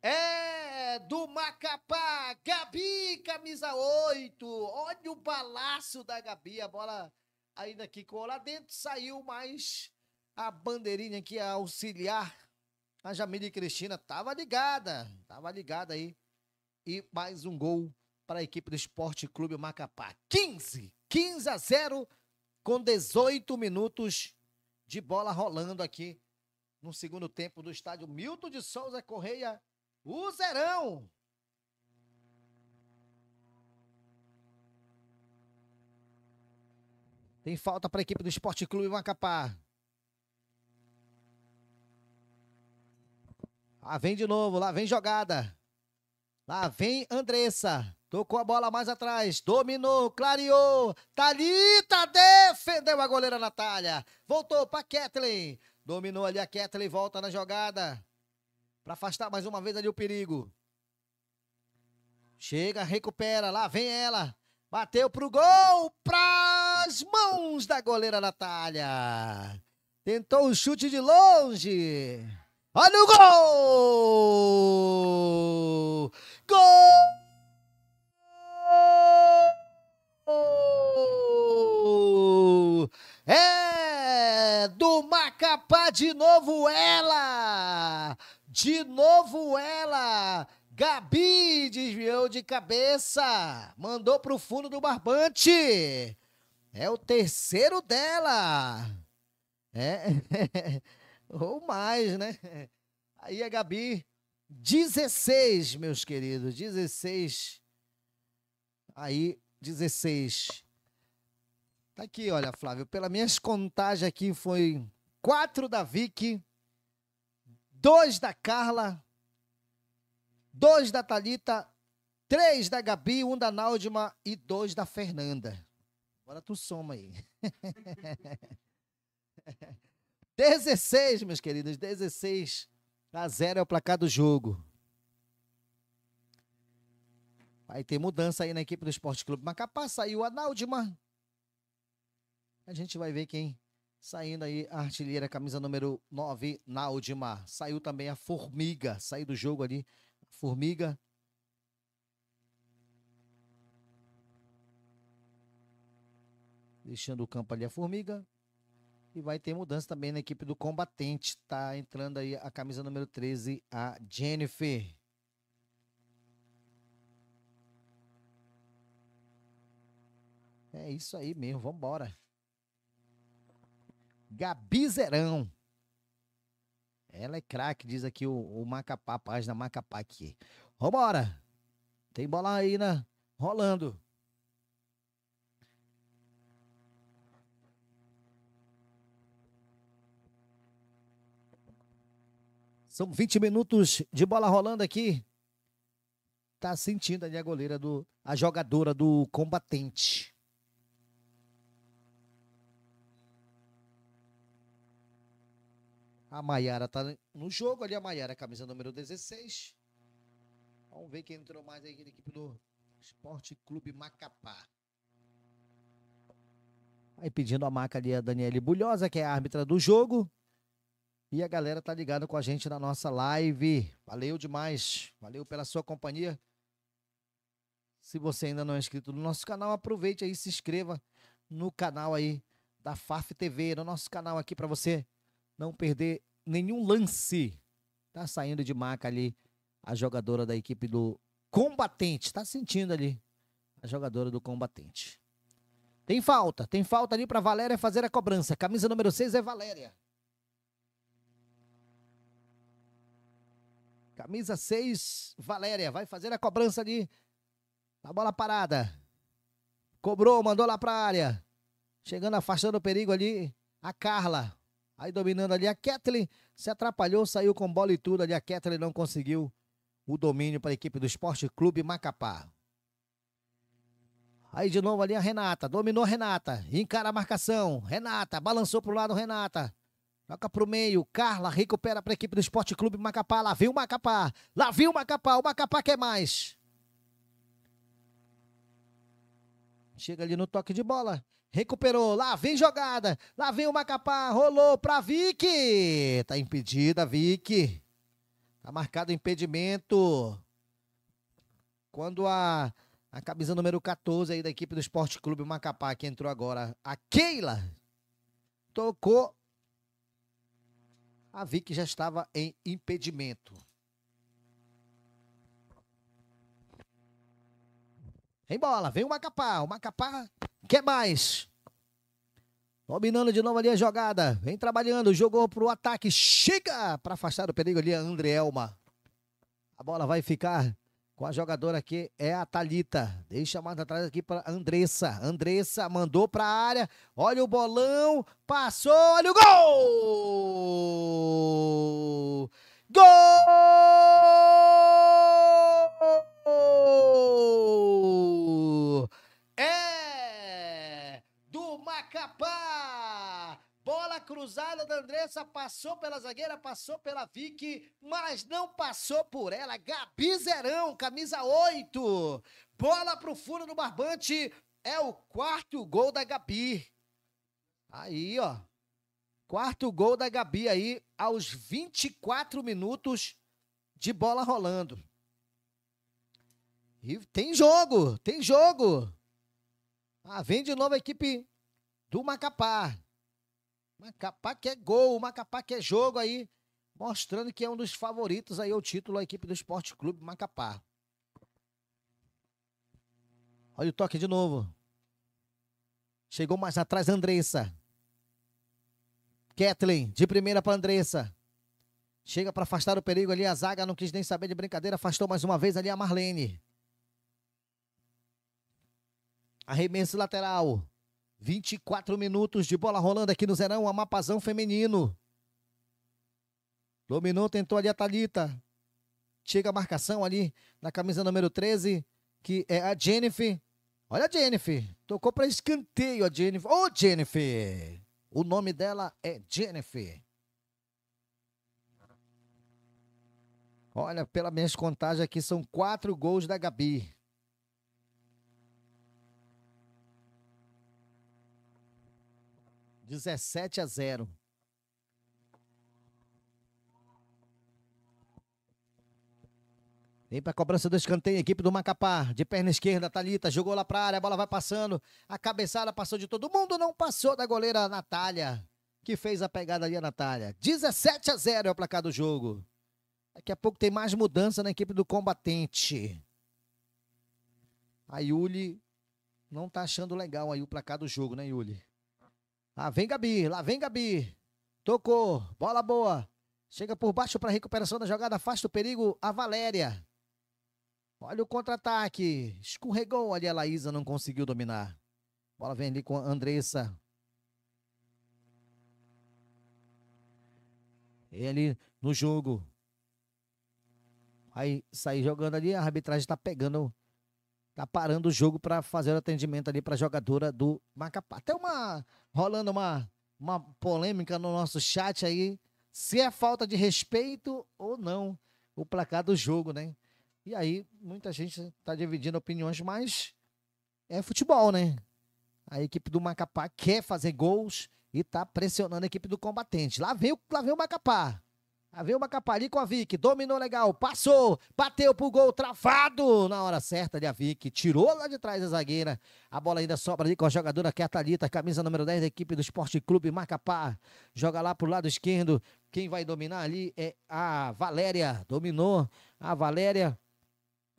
[SPEAKER 1] É do Macapá, Gabi, camisa 8. Olha o balaço da Gabi, a bola ainda aqui com lá dentro, saiu mais a bandeirinha aqui a auxiliar. A Jamile Cristina tava ligada, tava ligada aí. E mais um gol para a equipe do Esporte Clube Macapá. 15, 15 a 0 com 18 minutos de bola rolando aqui no segundo tempo do estádio Milton de Souza Correia. O Zerão Tem falta para a equipe do Esporte Clube Macapá. Lá ah, vem de novo, lá vem jogada. Lá vem Andressa. Tocou a bola mais atrás, dominou, clareou. Thalita defendeu a goleira Natália. Voltou para Ketlin. Dominou ali a Ketlin, volta na jogada. Para afastar mais uma vez ali o perigo. Chega, recupera, lá vem ela. Bateu pro gol, para nas mãos da goleira Natália. Tentou um chute de longe. Olha o
[SPEAKER 2] gol! Gol!
[SPEAKER 1] É do Macapá de novo ela! De novo ela! Gabi desviou de cabeça, mandou para o fundo do barbante. É o terceiro dela. É. Ou mais, né? Aí a Gabi, 16, meus queridos, 16. Aí, 16. Tá aqui, olha, Flávio, pelas minhas contagens aqui foi 4 da Vicky, 2 da Carla, 2 da Talita, 3 da Gabi, 1 um da Náudima e 2 da Fernanda. Agora tu soma aí. 16, meus queridos, 16 a 0 é o placar do jogo. vai ter mudança aí na equipe do Esporte Clube Macapá. Saiu a Náudima. A gente vai ver quem saindo aí. A artilheira, camisa número 9, Náudima. Saiu também a Formiga. Saiu do jogo ali. Formiga deixando o campo ali a formiga. E vai ter mudança também na equipe do combatente. Tá entrando aí a camisa número 13, a Jennifer. É isso aí mesmo, vambora. Gabizerão. Ela é craque, diz aqui o, o Macapá, página Macapá aqui. Vambora! Tem bola aí, né? Rolando. São 20 minutos de bola rolando aqui. Tá sentindo ali a goleira do. a jogadora do combatente. A Maiara tá no jogo ali, a Maiara, camisa número 16. Vamos ver quem entrou mais aí na equipe do Esporte Clube Macapá. Aí pedindo a marca ali a Daniele Bulhosa, que é a árbitra do jogo. E a galera tá ligada com a gente na nossa live. Valeu demais. Valeu pela sua companhia. Se você ainda não é inscrito no nosso canal, aproveite aí, se inscreva no canal aí da FAF TV, no nosso canal aqui para você não perder nenhum lance. Tá saindo de maca ali a jogadora da equipe do Combatente. Tá sentindo ali a jogadora do Combatente. Tem falta, tem falta ali para Valéria fazer a cobrança. Camisa número 6 é Valéria. Camisa 6, Valéria. Vai fazer a cobrança ali. Tá a bola parada. Cobrou, mandou lá pra área. Chegando, afastando o perigo ali. A Carla. Aí dominando ali a Kathleen. Se atrapalhou, saiu com bola e tudo ali. A Kathleen não conseguiu o domínio para a equipe do Esporte Clube Macapá. Aí de novo ali a Renata. Dominou a Renata. Encara a marcação. Renata. Balançou pro lado, Renata. Toca pro meio, Carla recupera para a equipe do Esporte Clube Macapá. Lá viu o Macapá, lá viu o Macapá, o Macapá quer mais. Chega ali no toque de bola. Recuperou. Lá vem jogada. Lá vem o Macapá. Rolou para Vicky. Tá impedida, Vicky. Tá marcado o impedimento. Quando a, a camisa número 14 aí da equipe do Esporte Clube Macapá que entrou agora, a Keila, tocou a Vic já estava em impedimento. Em bola, vem o Macapá. O Macapá quer mais. Dominando de novo ali a jogada. Vem trabalhando, jogou para o ataque. Chega para afastar o perigo ali a André Elma. A bola vai ficar com a jogadora aqui é a Talita. Deixa mais atrás aqui para Andressa. Andressa mandou para a área. Olha o bolão, passou, olha o gol!
[SPEAKER 2] Gol!
[SPEAKER 1] cruzada da Andressa, passou pela zagueira, passou pela Vicky, mas não passou por ela. Gabi Zerão, camisa 8. Bola pro furo do barbante. É o quarto gol da Gabi. Aí, ó. Quarto gol da Gabi aí, aos 24 minutos de bola rolando. E tem jogo, tem jogo. Ah, vem de novo a equipe do Macapá. Macapá que é gol, Macapá que é jogo aí, mostrando que é um dos favoritos aí ao título, a equipe do Esporte Clube Macapá. Olha o toque de novo. Chegou mais atrás Andressa. Kathleen, de primeira para Andressa. Chega para afastar o perigo ali. A zaga não quis nem saber de brincadeira. Afastou mais uma vez ali a Marlene. Arremesso lateral. 24 minutos de bola rolando aqui no Zerão, a mapazão feminino. Dominou, tentou ali a Thalita. Chega a marcação ali na camisa número 13, que é a Jennifer. Olha a Jennifer. Tocou para escanteio a Jennifer. Ô, oh, Jennifer! O nome dela é Jennifer. Olha, pelas minhas contagens aqui, são quatro gols da Gabi. 17 a 0. Vem para a cobrança do escanteio, equipe do Macapá, de perna esquerda, Talita jogou lá para a área, a bola vai passando, a cabeçada passou de todo mundo, não passou da goleira Natália, que fez a pegada ali a Natália. 17 a 0 é o placar do jogo. Daqui a pouco tem mais mudança na equipe do combatente. A Yuli não tá achando legal aí o placar do jogo, né, Yuli? Lá vem Gabi, lá vem Gabi. Tocou, bola boa. Chega por baixo para recuperação da jogada, afasta o perigo a Valéria. Olha o contra-ataque. Escorregou ali a Laísa, não conseguiu dominar. Bola vem ali com a Andressa. Ele no jogo. Aí sair jogando ali, a arbitragem está pegando tá parando o jogo para fazer o atendimento ali para a jogadora do Macapá. Até uma rolando uma uma polêmica no nosso chat aí, se é falta de respeito ou não o placar do jogo, né? E aí muita gente está dividindo opiniões, mas é futebol, né? A equipe do Macapá quer fazer gols e tá pressionando a equipe do combatente. Lá vem, lá vem o Macapá. Veio o capari com a Vic, dominou legal, passou, bateu pro gol, travado na hora certa de a Vic, tirou lá de trás a zagueira. A bola ainda sobra ali com a jogadora que é a Thalita, camisa número 10 da equipe do Esporte Clube Macapá. Joga lá pro lado esquerdo. Quem vai dominar ali é a Valéria. Dominou a Valéria.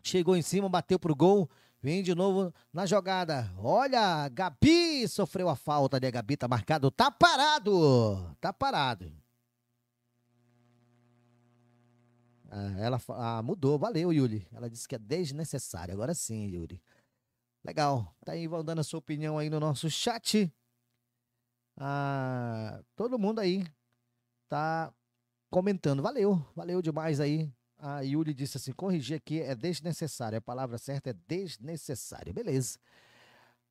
[SPEAKER 1] Chegou em cima, bateu pro gol. Vem de novo na jogada. Olha, Gabi sofreu a falta de né? Gabi, tá marcado. Tá parado. Tá parado. Ah, ela ah, mudou, valeu, Yuri. Ela disse que é desnecessário. Agora sim, Yuri. Legal. Tá aí, vão dando a sua opinião aí no nosso chat. Ah, todo mundo aí tá comentando. Valeu, valeu demais aí. A Yuri disse assim: corrigir aqui é desnecessário. A palavra certa é desnecessário. Beleza.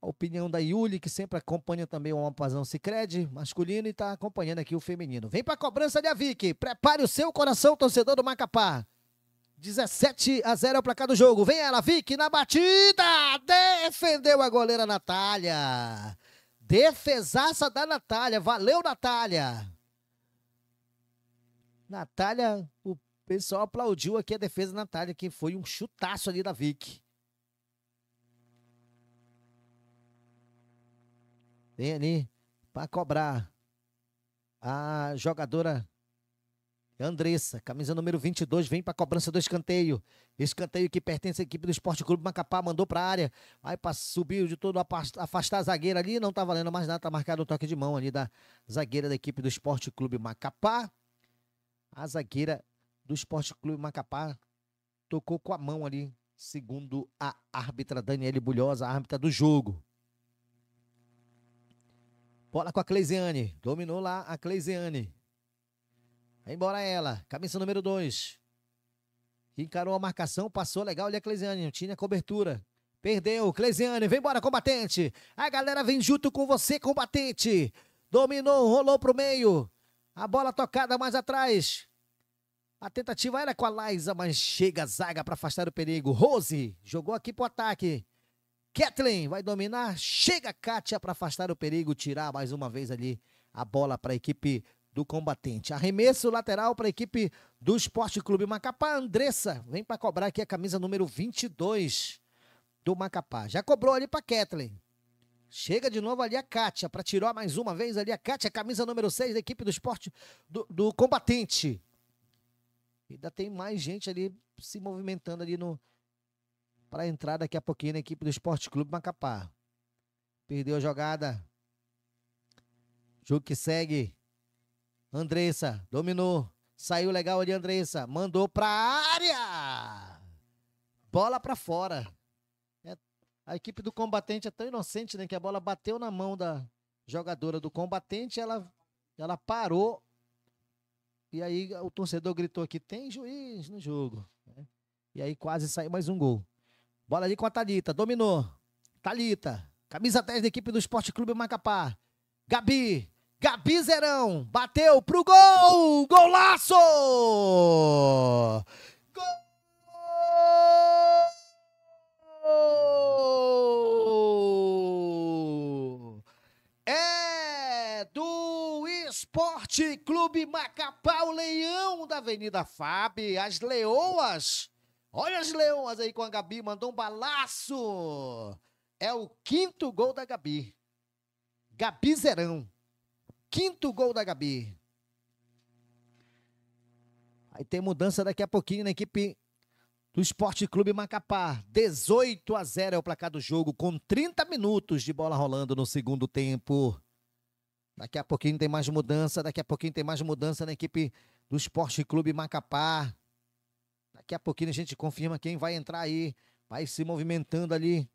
[SPEAKER 1] A opinião da Yuli, que sempre acompanha também o Alpazão Cicred, masculino, e está acompanhando aqui o feminino. Vem para a cobrança de Avic. Prepare o seu coração, torcedor do Macapá. 17 a 0 é o placar do jogo. Vem ela, Vic, na batida! Defendeu a goleira Natália. Defesaça da Natália. Valeu, Natália. Natália, o pessoal aplaudiu aqui a defesa da Natália, que foi um chutaço ali da Vic. vem ali para cobrar a jogadora Andressa, camisa número 22, vem para cobrança do escanteio. Escanteio que pertence à equipe do Esporte Clube Macapá, mandou para a área. Aí subiu de todo, afastar a zagueira ali, não tá valendo mais nada, tá marcado o toque de mão ali da zagueira da equipe do Esporte Clube Macapá. A zagueira do Esporte Clube Macapá tocou com a mão ali, segundo a árbitra Daniele Bulhosa, a árbitra do jogo. Bola com a Cleisiane. Dominou lá a Cleisiane. Vai embora ela. Cabeça número 2. Encarou a marcação, passou legal ali a Cleisiane. Não tinha cobertura. Perdeu. Cleisiane, vem embora, combatente. A galera vem junto com você, combatente. Dominou, rolou pro meio. A bola tocada mais atrás. A tentativa era com a Laisa, mas chega a zaga para afastar o perigo. Rose jogou aqui pro ataque. Kathleen vai dominar, chega Kátia para afastar o perigo, tirar mais uma vez ali a bola para a equipe do combatente. Arremesso lateral para a equipe do Esporte Clube Macapá. Andressa vem para cobrar aqui a camisa número 22 do Macapá. Já cobrou ali para Kathleen. Chega de novo ali a Kátia para tirar mais uma vez ali a Kátia, camisa número 6 da equipe do Esporte do, do combatente. Ainda tem mais gente ali se movimentando ali no, para entrar daqui a pouquinho na equipe do Esporte Clube Macapá. Perdeu a jogada. Jogo que segue. Andressa dominou. Saiu legal ali, Andressa. Mandou para área. Bola para fora. É, a equipe do combatente é tão inocente, né? Que a bola bateu na mão da jogadora do combatente. Ela, ela parou. E aí o torcedor gritou aqui: tem juiz no jogo. Né? E aí quase saiu mais um gol. Bola ali com a Thalita. Dominou. Thalita. Camisa 10 da equipe do Esporte Clube Macapá. Gabi. Gabi Zerão. Bateu pro gol. Golaço!
[SPEAKER 2] Gol! É do
[SPEAKER 1] Esporte Clube Macapá, o leão da Avenida Fábio, as leoas Olha as leões aí com a Gabi, mandou um balaço. É o quinto gol da Gabi. Gabi Zerão. Quinto gol da Gabi. Aí tem mudança daqui a pouquinho na equipe do Esporte Clube Macapá. 18 a 0 é o placar do jogo, com 30 minutos de bola rolando no segundo tempo. Daqui a pouquinho tem mais mudança, daqui a pouquinho tem mais mudança na equipe do Esporte Clube Macapá. Daqui a pouquinho a gente confirma quem vai entrar aí. Vai se movimentando ali.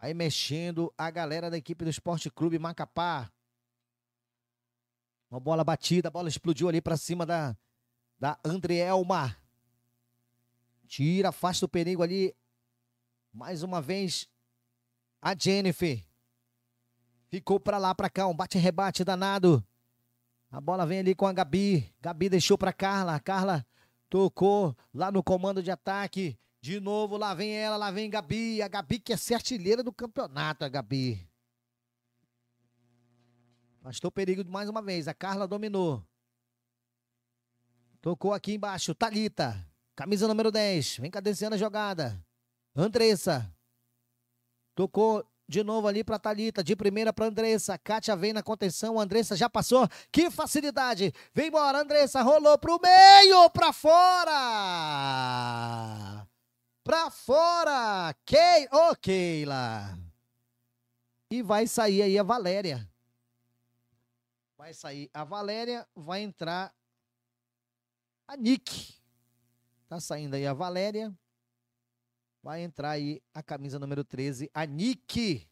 [SPEAKER 1] Vai mexendo a galera da equipe do Esporte Clube Macapá. Uma bola batida, a bola explodiu ali para cima da, da Andrielma. Tira, afasta o perigo ali. Mais uma vez, a Jennifer. Ficou para lá, para cá, um bate-rebate danado. A bola vem ali com a Gabi. Gabi deixou para Carla. Carla Tocou lá no comando de ataque. De novo, lá vem ela, lá vem Gabi. A Gabi que é ser do campeonato, a Gabi. Bastou perigo mais uma vez. A Carla dominou. Tocou aqui embaixo. Talita. Camisa número 10. Vem cadenciando a jogada. Andressa. Tocou de novo ali para Talita, de primeira para Andressa. Kátia vem na contenção, Andressa já passou. Que facilidade. Vem embora, Andressa, rolou pro meio, para fora. Para fora. Kei, ô Keila. E vai sair aí a Valéria. Vai sair a Valéria, vai entrar a Nick. Tá saindo aí a Valéria. Vai entrar aí a camisa número 13, a Nick.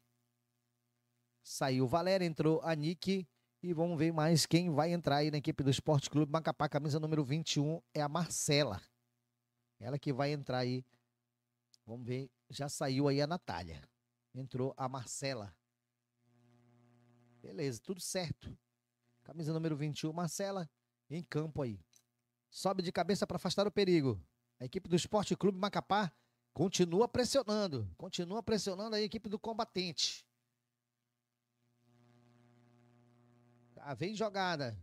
[SPEAKER 1] Saiu Valéria, entrou a Nick. E vamos ver mais quem vai entrar aí na equipe do Esporte Clube Macapá. Camisa número 21 é a Marcela. Ela que vai entrar aí. Vamos ver. Já saiu aí a Natália. Entrou a Marcela. Beleza, tudo certo. Camisa número 21, Marcela, em campo aí. Sobe de cabeça para afastar o perigo. A equipe do Esporte Clube Macapá Continua pressionando. Continua pressionando a equipe do combatente. Ah, vem jogada.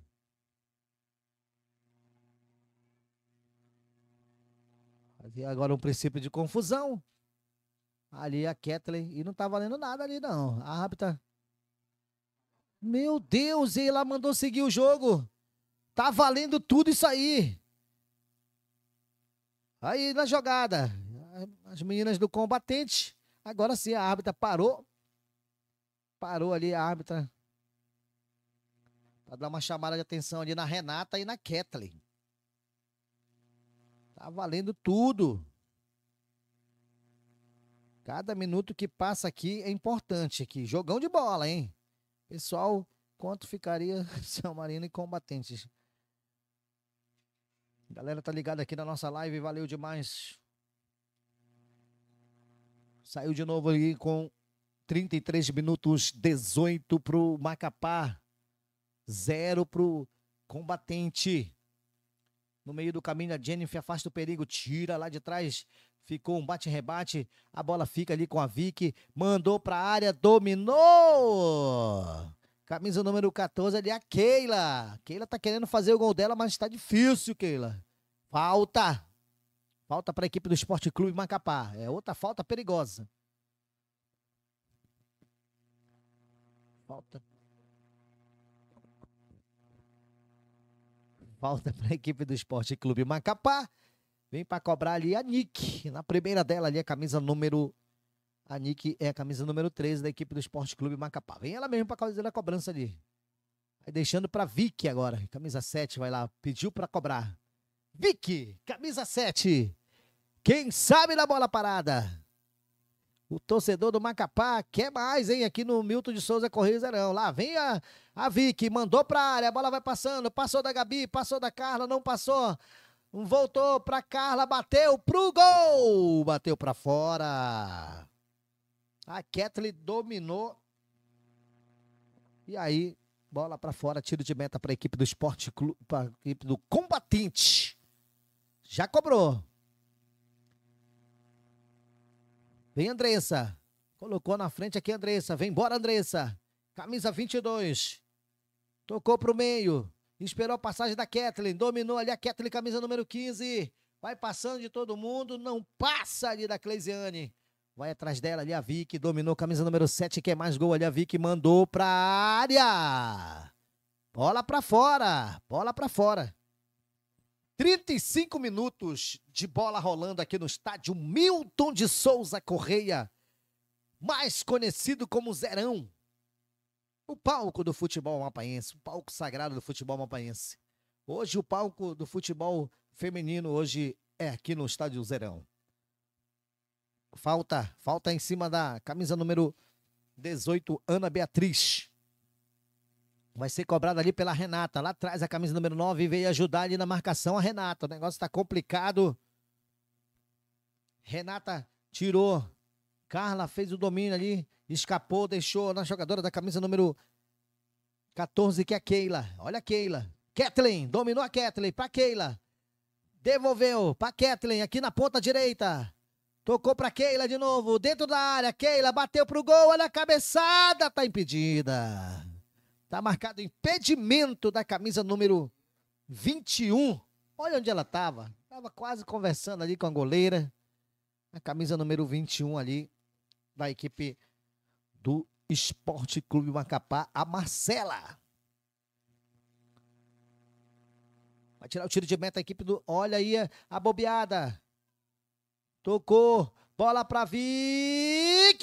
[SPEAKER 1] Havia agora um princípio de confusão. Ali a Ketley. E não tá valendo nada ali, não. A rápida. Meu Deus, e ela mandou seguir o jogo. Tá valendo tudo isso aí. Aí na jogada. As meninas do combatente. Agora sim, a árbitra parou. Parou ali a árbitra. Para dar uma chamada de atenção ali na Renata e na Kathleen. Tá valendo tudo. Cada minuto que passa aqui é importante aqui. Jogão de bola, hein? Pessoal, quanto ficaria São Marino e combatentes? Galera, tá ligado aqui na nossa live. Valeu demais. Saiu de novo ali com 33 minutos, 18 para o Macapá, 0 para o combatente. No meio do caminho, a Jennifer afasta o perigo, tira lá de trás. Ficou um bate-rebate. A bola fica ali com a Vick. Mandou para a área, dominou. Camisa número 14 ali, a Keila. Keila tá querendo fazer o gol dela, mas está difícil, Keila. Falta. Falta para a equipe do Esporte Clube Macapá. É outra falta perigosa. Falta. Falta para a equipe do Esporte Clube Macapá. Vem para cobrar ali a Nick. Na primeira dela ali, a camisa número. A Nick é a camisa número 13 da equipe do Esporte Clube Macapá. Vem ela mesmo para fazer a cobrança ali. Aí deixando para Vick agora. Camisa 7 vai lá. Pediu para cobrar. Vic, camisa 7. Quem sabe na bola parada? O torcedor do Macapá quer mais, hein? Aqui no Milton de Souza Correio Zerão. Lá vem a, a Vic, mandou pra área, a bola vai passando. Passou da Gabi, passou da Carla, não passou. Voltou pra Carla, bateu pro gol! Bateu pra fora. A Ketley dominou. E aí, bola pra fora, tiro de meta pra equipe do Esporte Clube, pra equipe do Combatente. Já cobrou. Vem, Andressa. Colocou na frente aqui, Andressa. Vem embora, Andressa. Camisa 22. Tocou para o meio. Esperou a passagem da Kathleen. Dominou ali a Kathleen, camisa número 15. Vai passando de todo mundo. Não passa ali da Cleisiane. Vai atrás dela ali a Vick. Dominou camisa número 7. Quer é mais gol ali a Vick. Mandou para área. Bola para fora. Bola para fora. 35 minutos de bola rolando aqui no estádio Milton de Souza Correia, mais conhecido como Zerão. O palco do futebol mapaense, o palco sagrado do futebol mapaense. Hoje o palco do futebol feminino hoje é aqui no estádio Zerão. Falta, falta em cima da camisa número 18, Ana Beatriz. Vai ser cobrado ali pela Renata. Lá atrás, a camisa número 9 veio ajudar ali na marcação a Renata. O negócio está complicado. Renata tirou. Carla fez o domínio ali. Escapou, deixou na jogadora da camisa número 14, que é a Keila. Olha a Keila. Kathleen, dominou a Kathleen. Para Keila. Devolveu para Kathleen, aqui na ponta direita. Tocou para Keila de novo, dentro da área. Keila bateu pro gol, olha a cabeçada, tá impedida. Está marcado impedimento da camisa número 21. Olha onde ela estava. Estava quase conversando ali com a goleira. A camisa número 21 ali da equipe do Esporte Clube Macapá, a Marcela. Vai tirar o tiro de meta a equipe do. Olha aí a bobeada. Tocou. Bola para Vic.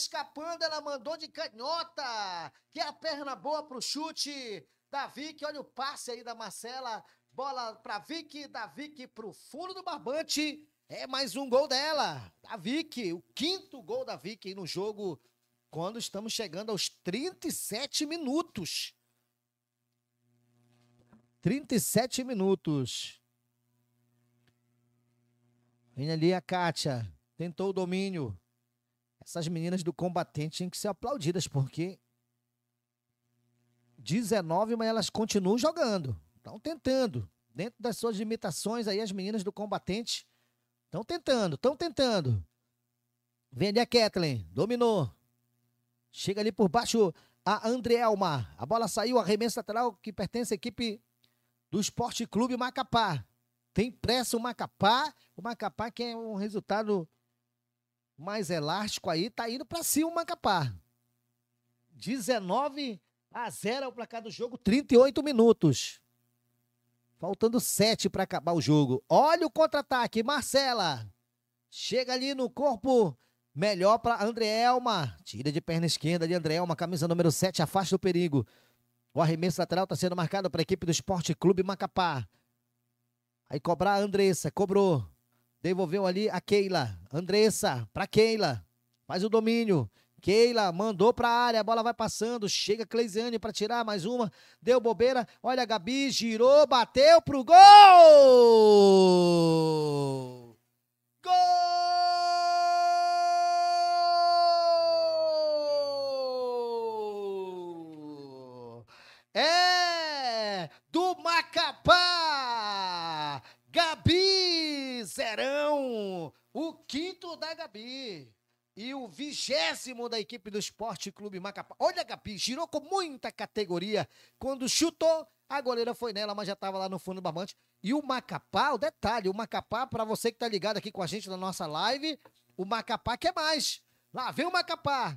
[SPEAKER 1] escapando, ela mandou de canhota, que é a perna boa pro chute da Vicky, olha o passe aí da Marcela, bola pra Vicky, da Vicky pro fundo do barbante, é mais um gol dela, da Vicky, o quinto gol da Vic no jogo, quando estamos chegando aos 37 minutos. 37 minutos. Vem ali a Kátia. Tentou o domínio essas meninas do combatente tinham que ser aplaudidas, porque 19, mas elas continuam jogando. Estão tentando. Dentro das suas limitações aí, as meninas do combatente estão tentando, estão tentando. Vende a Kathleen, dominou. Chega ali por baixo a Andrielma. A bola saiu, arremesso lateral que pertence à equipe do Esporte Clube Macapá. Tem pressa o Macapá. O Macapá que é um resultado mais elástico aí, tá indo para cima o Macapá. 19 a 0 é o placar do jogo, 38 minutos. Faltando 7 para acabar o jogo. Olha o contra-ataque, Marcela. Chega ali no corpo melhor para Elma. Tira de perna esquerda de Elma, camisa número 7, afasta o perigo. O arremesso lateral está sendo marcado para a equipe do Esporte Clube Macapá. Aí cobrar a Andressa, cobrou. Devolveu ali a Keila. Andressa, para Keila. Faz o domínio. Keila mandou para a área, a bola vai passando, chega Cleisiane para tirar mais uma, deu bobeira, olha a Gabi, girou, bateu pro gol! Gol! quinto da Gabi. E o vigésimo da equipe do Esporte Clube Macapá. Olha, Gabi, girou com muita categoria. Quando chutou, a goleira foi nela, mas já estava lá no fundo do barbante. E o Macapá, o detalhe, o Macapá, para você que tá ligado aqui com a gente na nossa live, o Macapá quer mais. Lá vem o Macapá.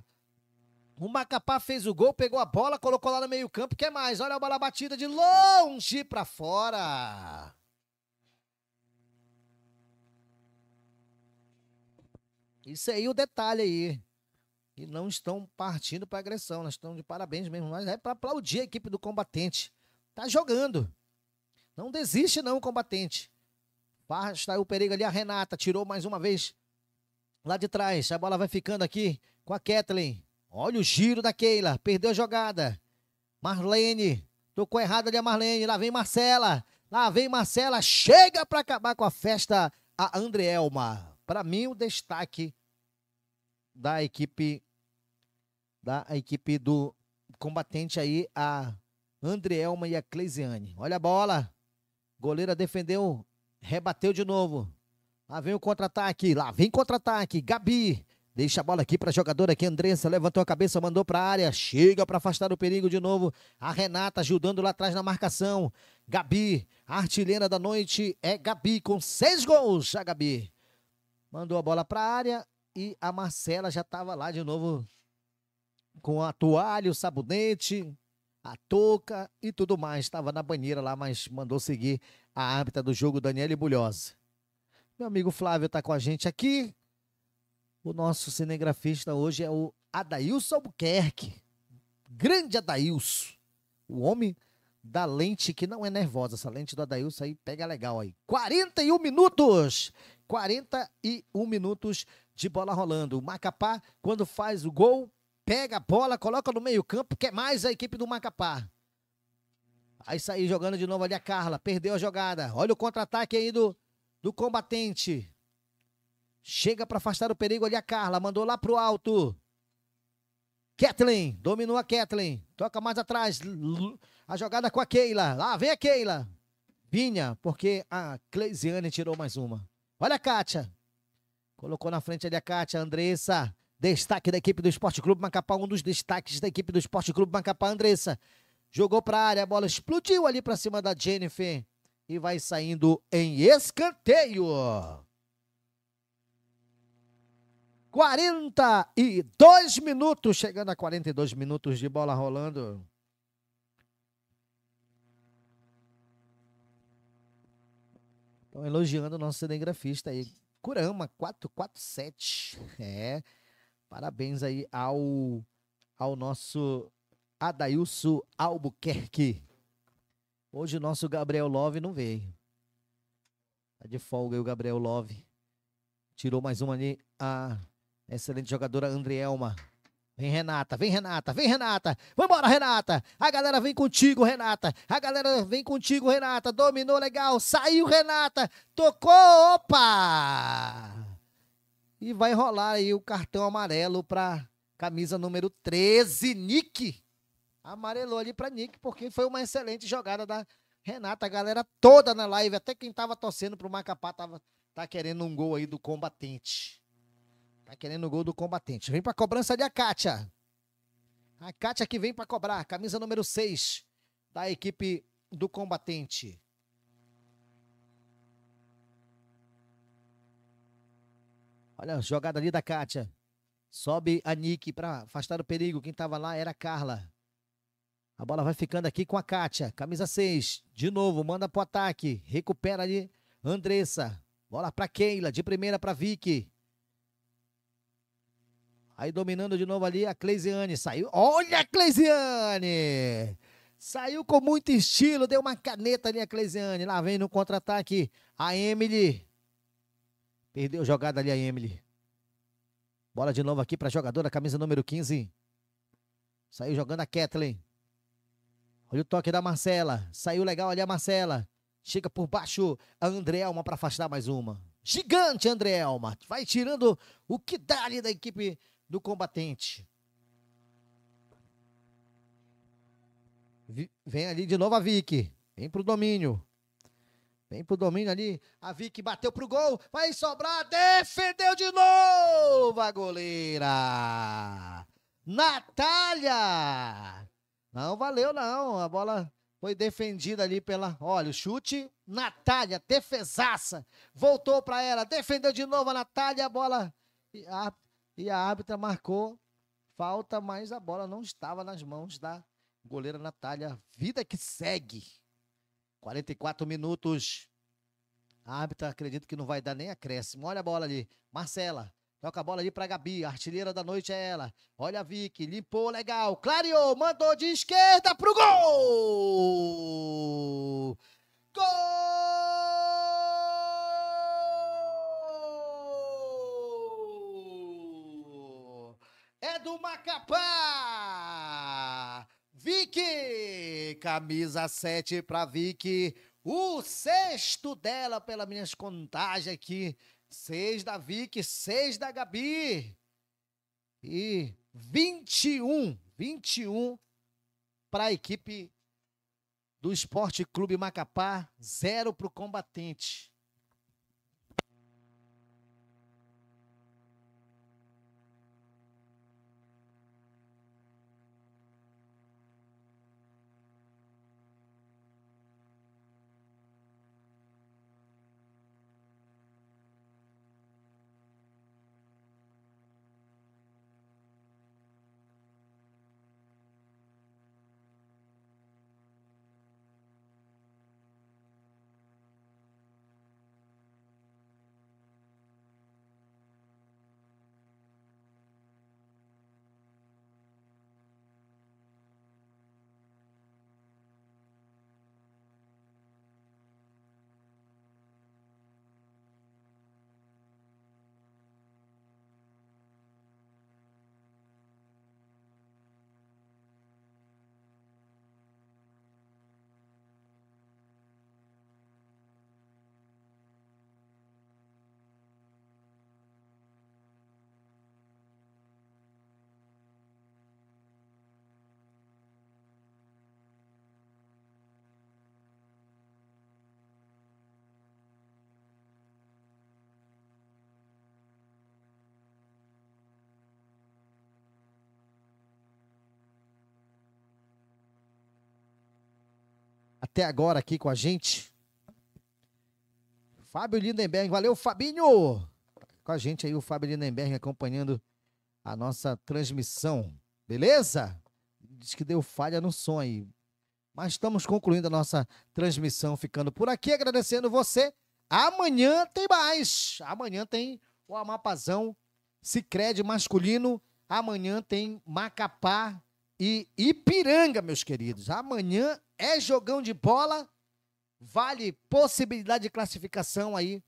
[SPEAKER 1] O Macapá fez o gol, pegou a bola, colocou lá no meio-campo. Quer mais? Olha a bola batida de longe para fora. Isso aí é o detalhe aí. E não estão partindo para agressão, nós estamos de parabéns mesmo. Mas é para aplaudir a equipe do combatente. Tá jogando. Não desiste, não, combatente. Está o perigo ali, a Renata tirou mais uma vez lá de trás. A bola vai ficando aqui com a Kathleen. Olha o giro da Keila, perdeu a jogada. Marlene, tocou errado ali a Marlene. Lá vem Marcela, lá vem Marcela, chega para acabar com a festa a Andrielma. Para mim, o destaque da equipe da equipe do combatente aí, a Andrielma e a Cleisiane. Olha a bola. Goleira defendeu, rebateu de novo. Lá vem o contra-ataque, lá vem contra-ataque. Gabi Deixa a bola aqui para a jogadora aqui, Andressa. Levantou a cabeça, mandou para a área. Chega para afastar o perigo de novo. A Renata ajudando lá atrás na marcação. Gabi, a artilheira da noite é Gabi, com seis gols. Já Gabi. Mandou a bola para a área e a Marcela já estava lá de novo com a toalha, o sabonete, a touca e tudo mais. Estava na banheira lá, mas mandou seguir a árbitra do jogo, Daniele Bulhosa. Meu amigo Flávio está com a gente aqui. O nosso cinegrafista hoje é o Adailson Albuquerque. Grande Adailson. O homem da lente que não é nervosa. Essa lente do Adailson aí pega legal aí. 41 minutos! 41 minutos de bola rolando. O Macapá, quando faz o gol, pega a bola, coloca no meio-campo. Quer mais a equipe do Macapá. Aí sair jogando de novo ali a Carla. Perdeu a jogada. Olha o contra-ataque aí do, do combatente. Chega para afastar o perigo ali a Carla. Mandou lá pro alto. Kathleen. Dominou a Kathleen. Toca mais atrás. L a jogada com a Keila. Lá vem a Keila. Vinha, porque a Cleisiane tirou mais uma. Olha a Kátia. Colocou na frente ali a Kátia, Andressa. Destaque da equipe do Esporte Clube Macapá. Um dos destaques da equipe do Esporte Clube Macapá, Andressa. Jogou para a área, a bola explodiu ali para cima da Jennifer. E vai saindo em escanteio. 42 minutos, chegando a 42 minutos de bola rolando. Estão elogiando o nosso cinegrafista aí. Kurama 447. É. Parabéns aí ao, ao nosso Adailson Albuquerque. Hoje o nosso Gabriel Love não veio. Tá de folga aí o Gabriel Love. Tirou mais uma ali. A excelente jogadora Andrielma. Vem Renata, vem Renata, vem Renata. Vambora, Renata. A galera vem contigo, Renata. A galera vem contigo, Renata. Dominou legal, saiu Renata. Tocou, opa! E vai rolar aí o cartão amarelo para camisa número 13, Nick. Amarelou ali para Nick porque foi uma excelente jogada da Renata, a galera toda na live, até quem tava torcendo pro Macapá tava tá querendo um gol aí do combatente. Tá querendo o gol do combatente. Vem para cobrança de Kátia. A Kátia que vem para cobrar. Camisa número 6 da equipe do combatente. Olha a jogada ali da Kátia. Sobe a Nick para afastar o perigo. Quem estava lá era a Carla. A bola vai ficando aqui com a Kátia. Camisa 6. De novo, manda o ataque. Recupera ali Andressa. Bola para Keila. De primeira para Vicky. Aí dominando de novo ali a Cleisiane. Saiu. Olha a Cleisiane! Saiu com muito estilo. Deu uma caneta ali a Cleisiane. Lá vem no contra-ataque a Emily. Perdeu jogada ali a Emily. Bola de novo aqui para a jogadora, camisa número 15. Saiu jogando a Kathleen. Olha o toque da Marcela. Saiu legal ali a Marcela. Chega por baixo a Andrelma para afastar mais uma. Gigante Andrelma. Vai tirando o que dá ali da equipe do combatente. Vem ali de novo a Vicky. Vem pro domínio. Vem pro domínio ali. A Vicky bateu pro gol. Vai sobrar. Defendeu de novo a goleira. Natália! Não valeu, não. A bola foi defendida ali pela. Olha, o chute. Natália, defesaça. Voltou para ela. Defendeu de novo a Natália. A bola. A e a árbitra marcou falta, mas a bola não estava nas mãos da goleira Natália. Vida que segue. 44 minutos. A árbitra acredita que não vai dar nem acréscimo. Olha a bola ali. Marcela. Toca a bola ali para Gabi. Artilheira da noite é ela. Olha a Vicky. Limpou, legal. Clareou. Mandou de esquerda pro gol!
[SPEAKER 2] Gol!
[SPEAKER 1] escapar! Vicky! Camisa 7 para Vicky. O sexto dela, pelas minhas contagens aqui. Seis da Vicky, seis da Gabi. E 21, 21 para a equipe do Esporte Clube Macapá, zero para o combatente. até agora aqui com a gente. Fábio Lindenberg, valeu Fabinho! Com a gente aí o Fábio Lindenberg acompanhando a nossa transmissão, beleza? Diz que deu falha no som aí. Mas estamos concluindo a nossa transmissão, ficando por aqui, agradecendo você. Amanhã tem mais. Amanhã tem o Amapazão Cicred masculino. Amanhã tem Macapá e Ipiranga, meus queridos. Amanhã é jogão de bola. Vale possibilidade de classificação aí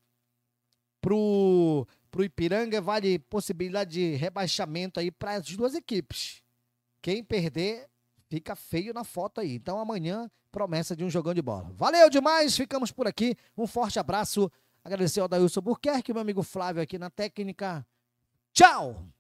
[SPEAKER 1] pro, pro Ipiranga, vale possibilidade de rebaixamento aí para as duas equipes. Quem perder fica feio na foto aí. Então amanhã promessa de um jogão de bola. Valeu demais, ficamos por aqui. Um forte abraço. Agradecer ao Dailson Burquerque, meu amigo Flávio aqui na técnica. Tchau!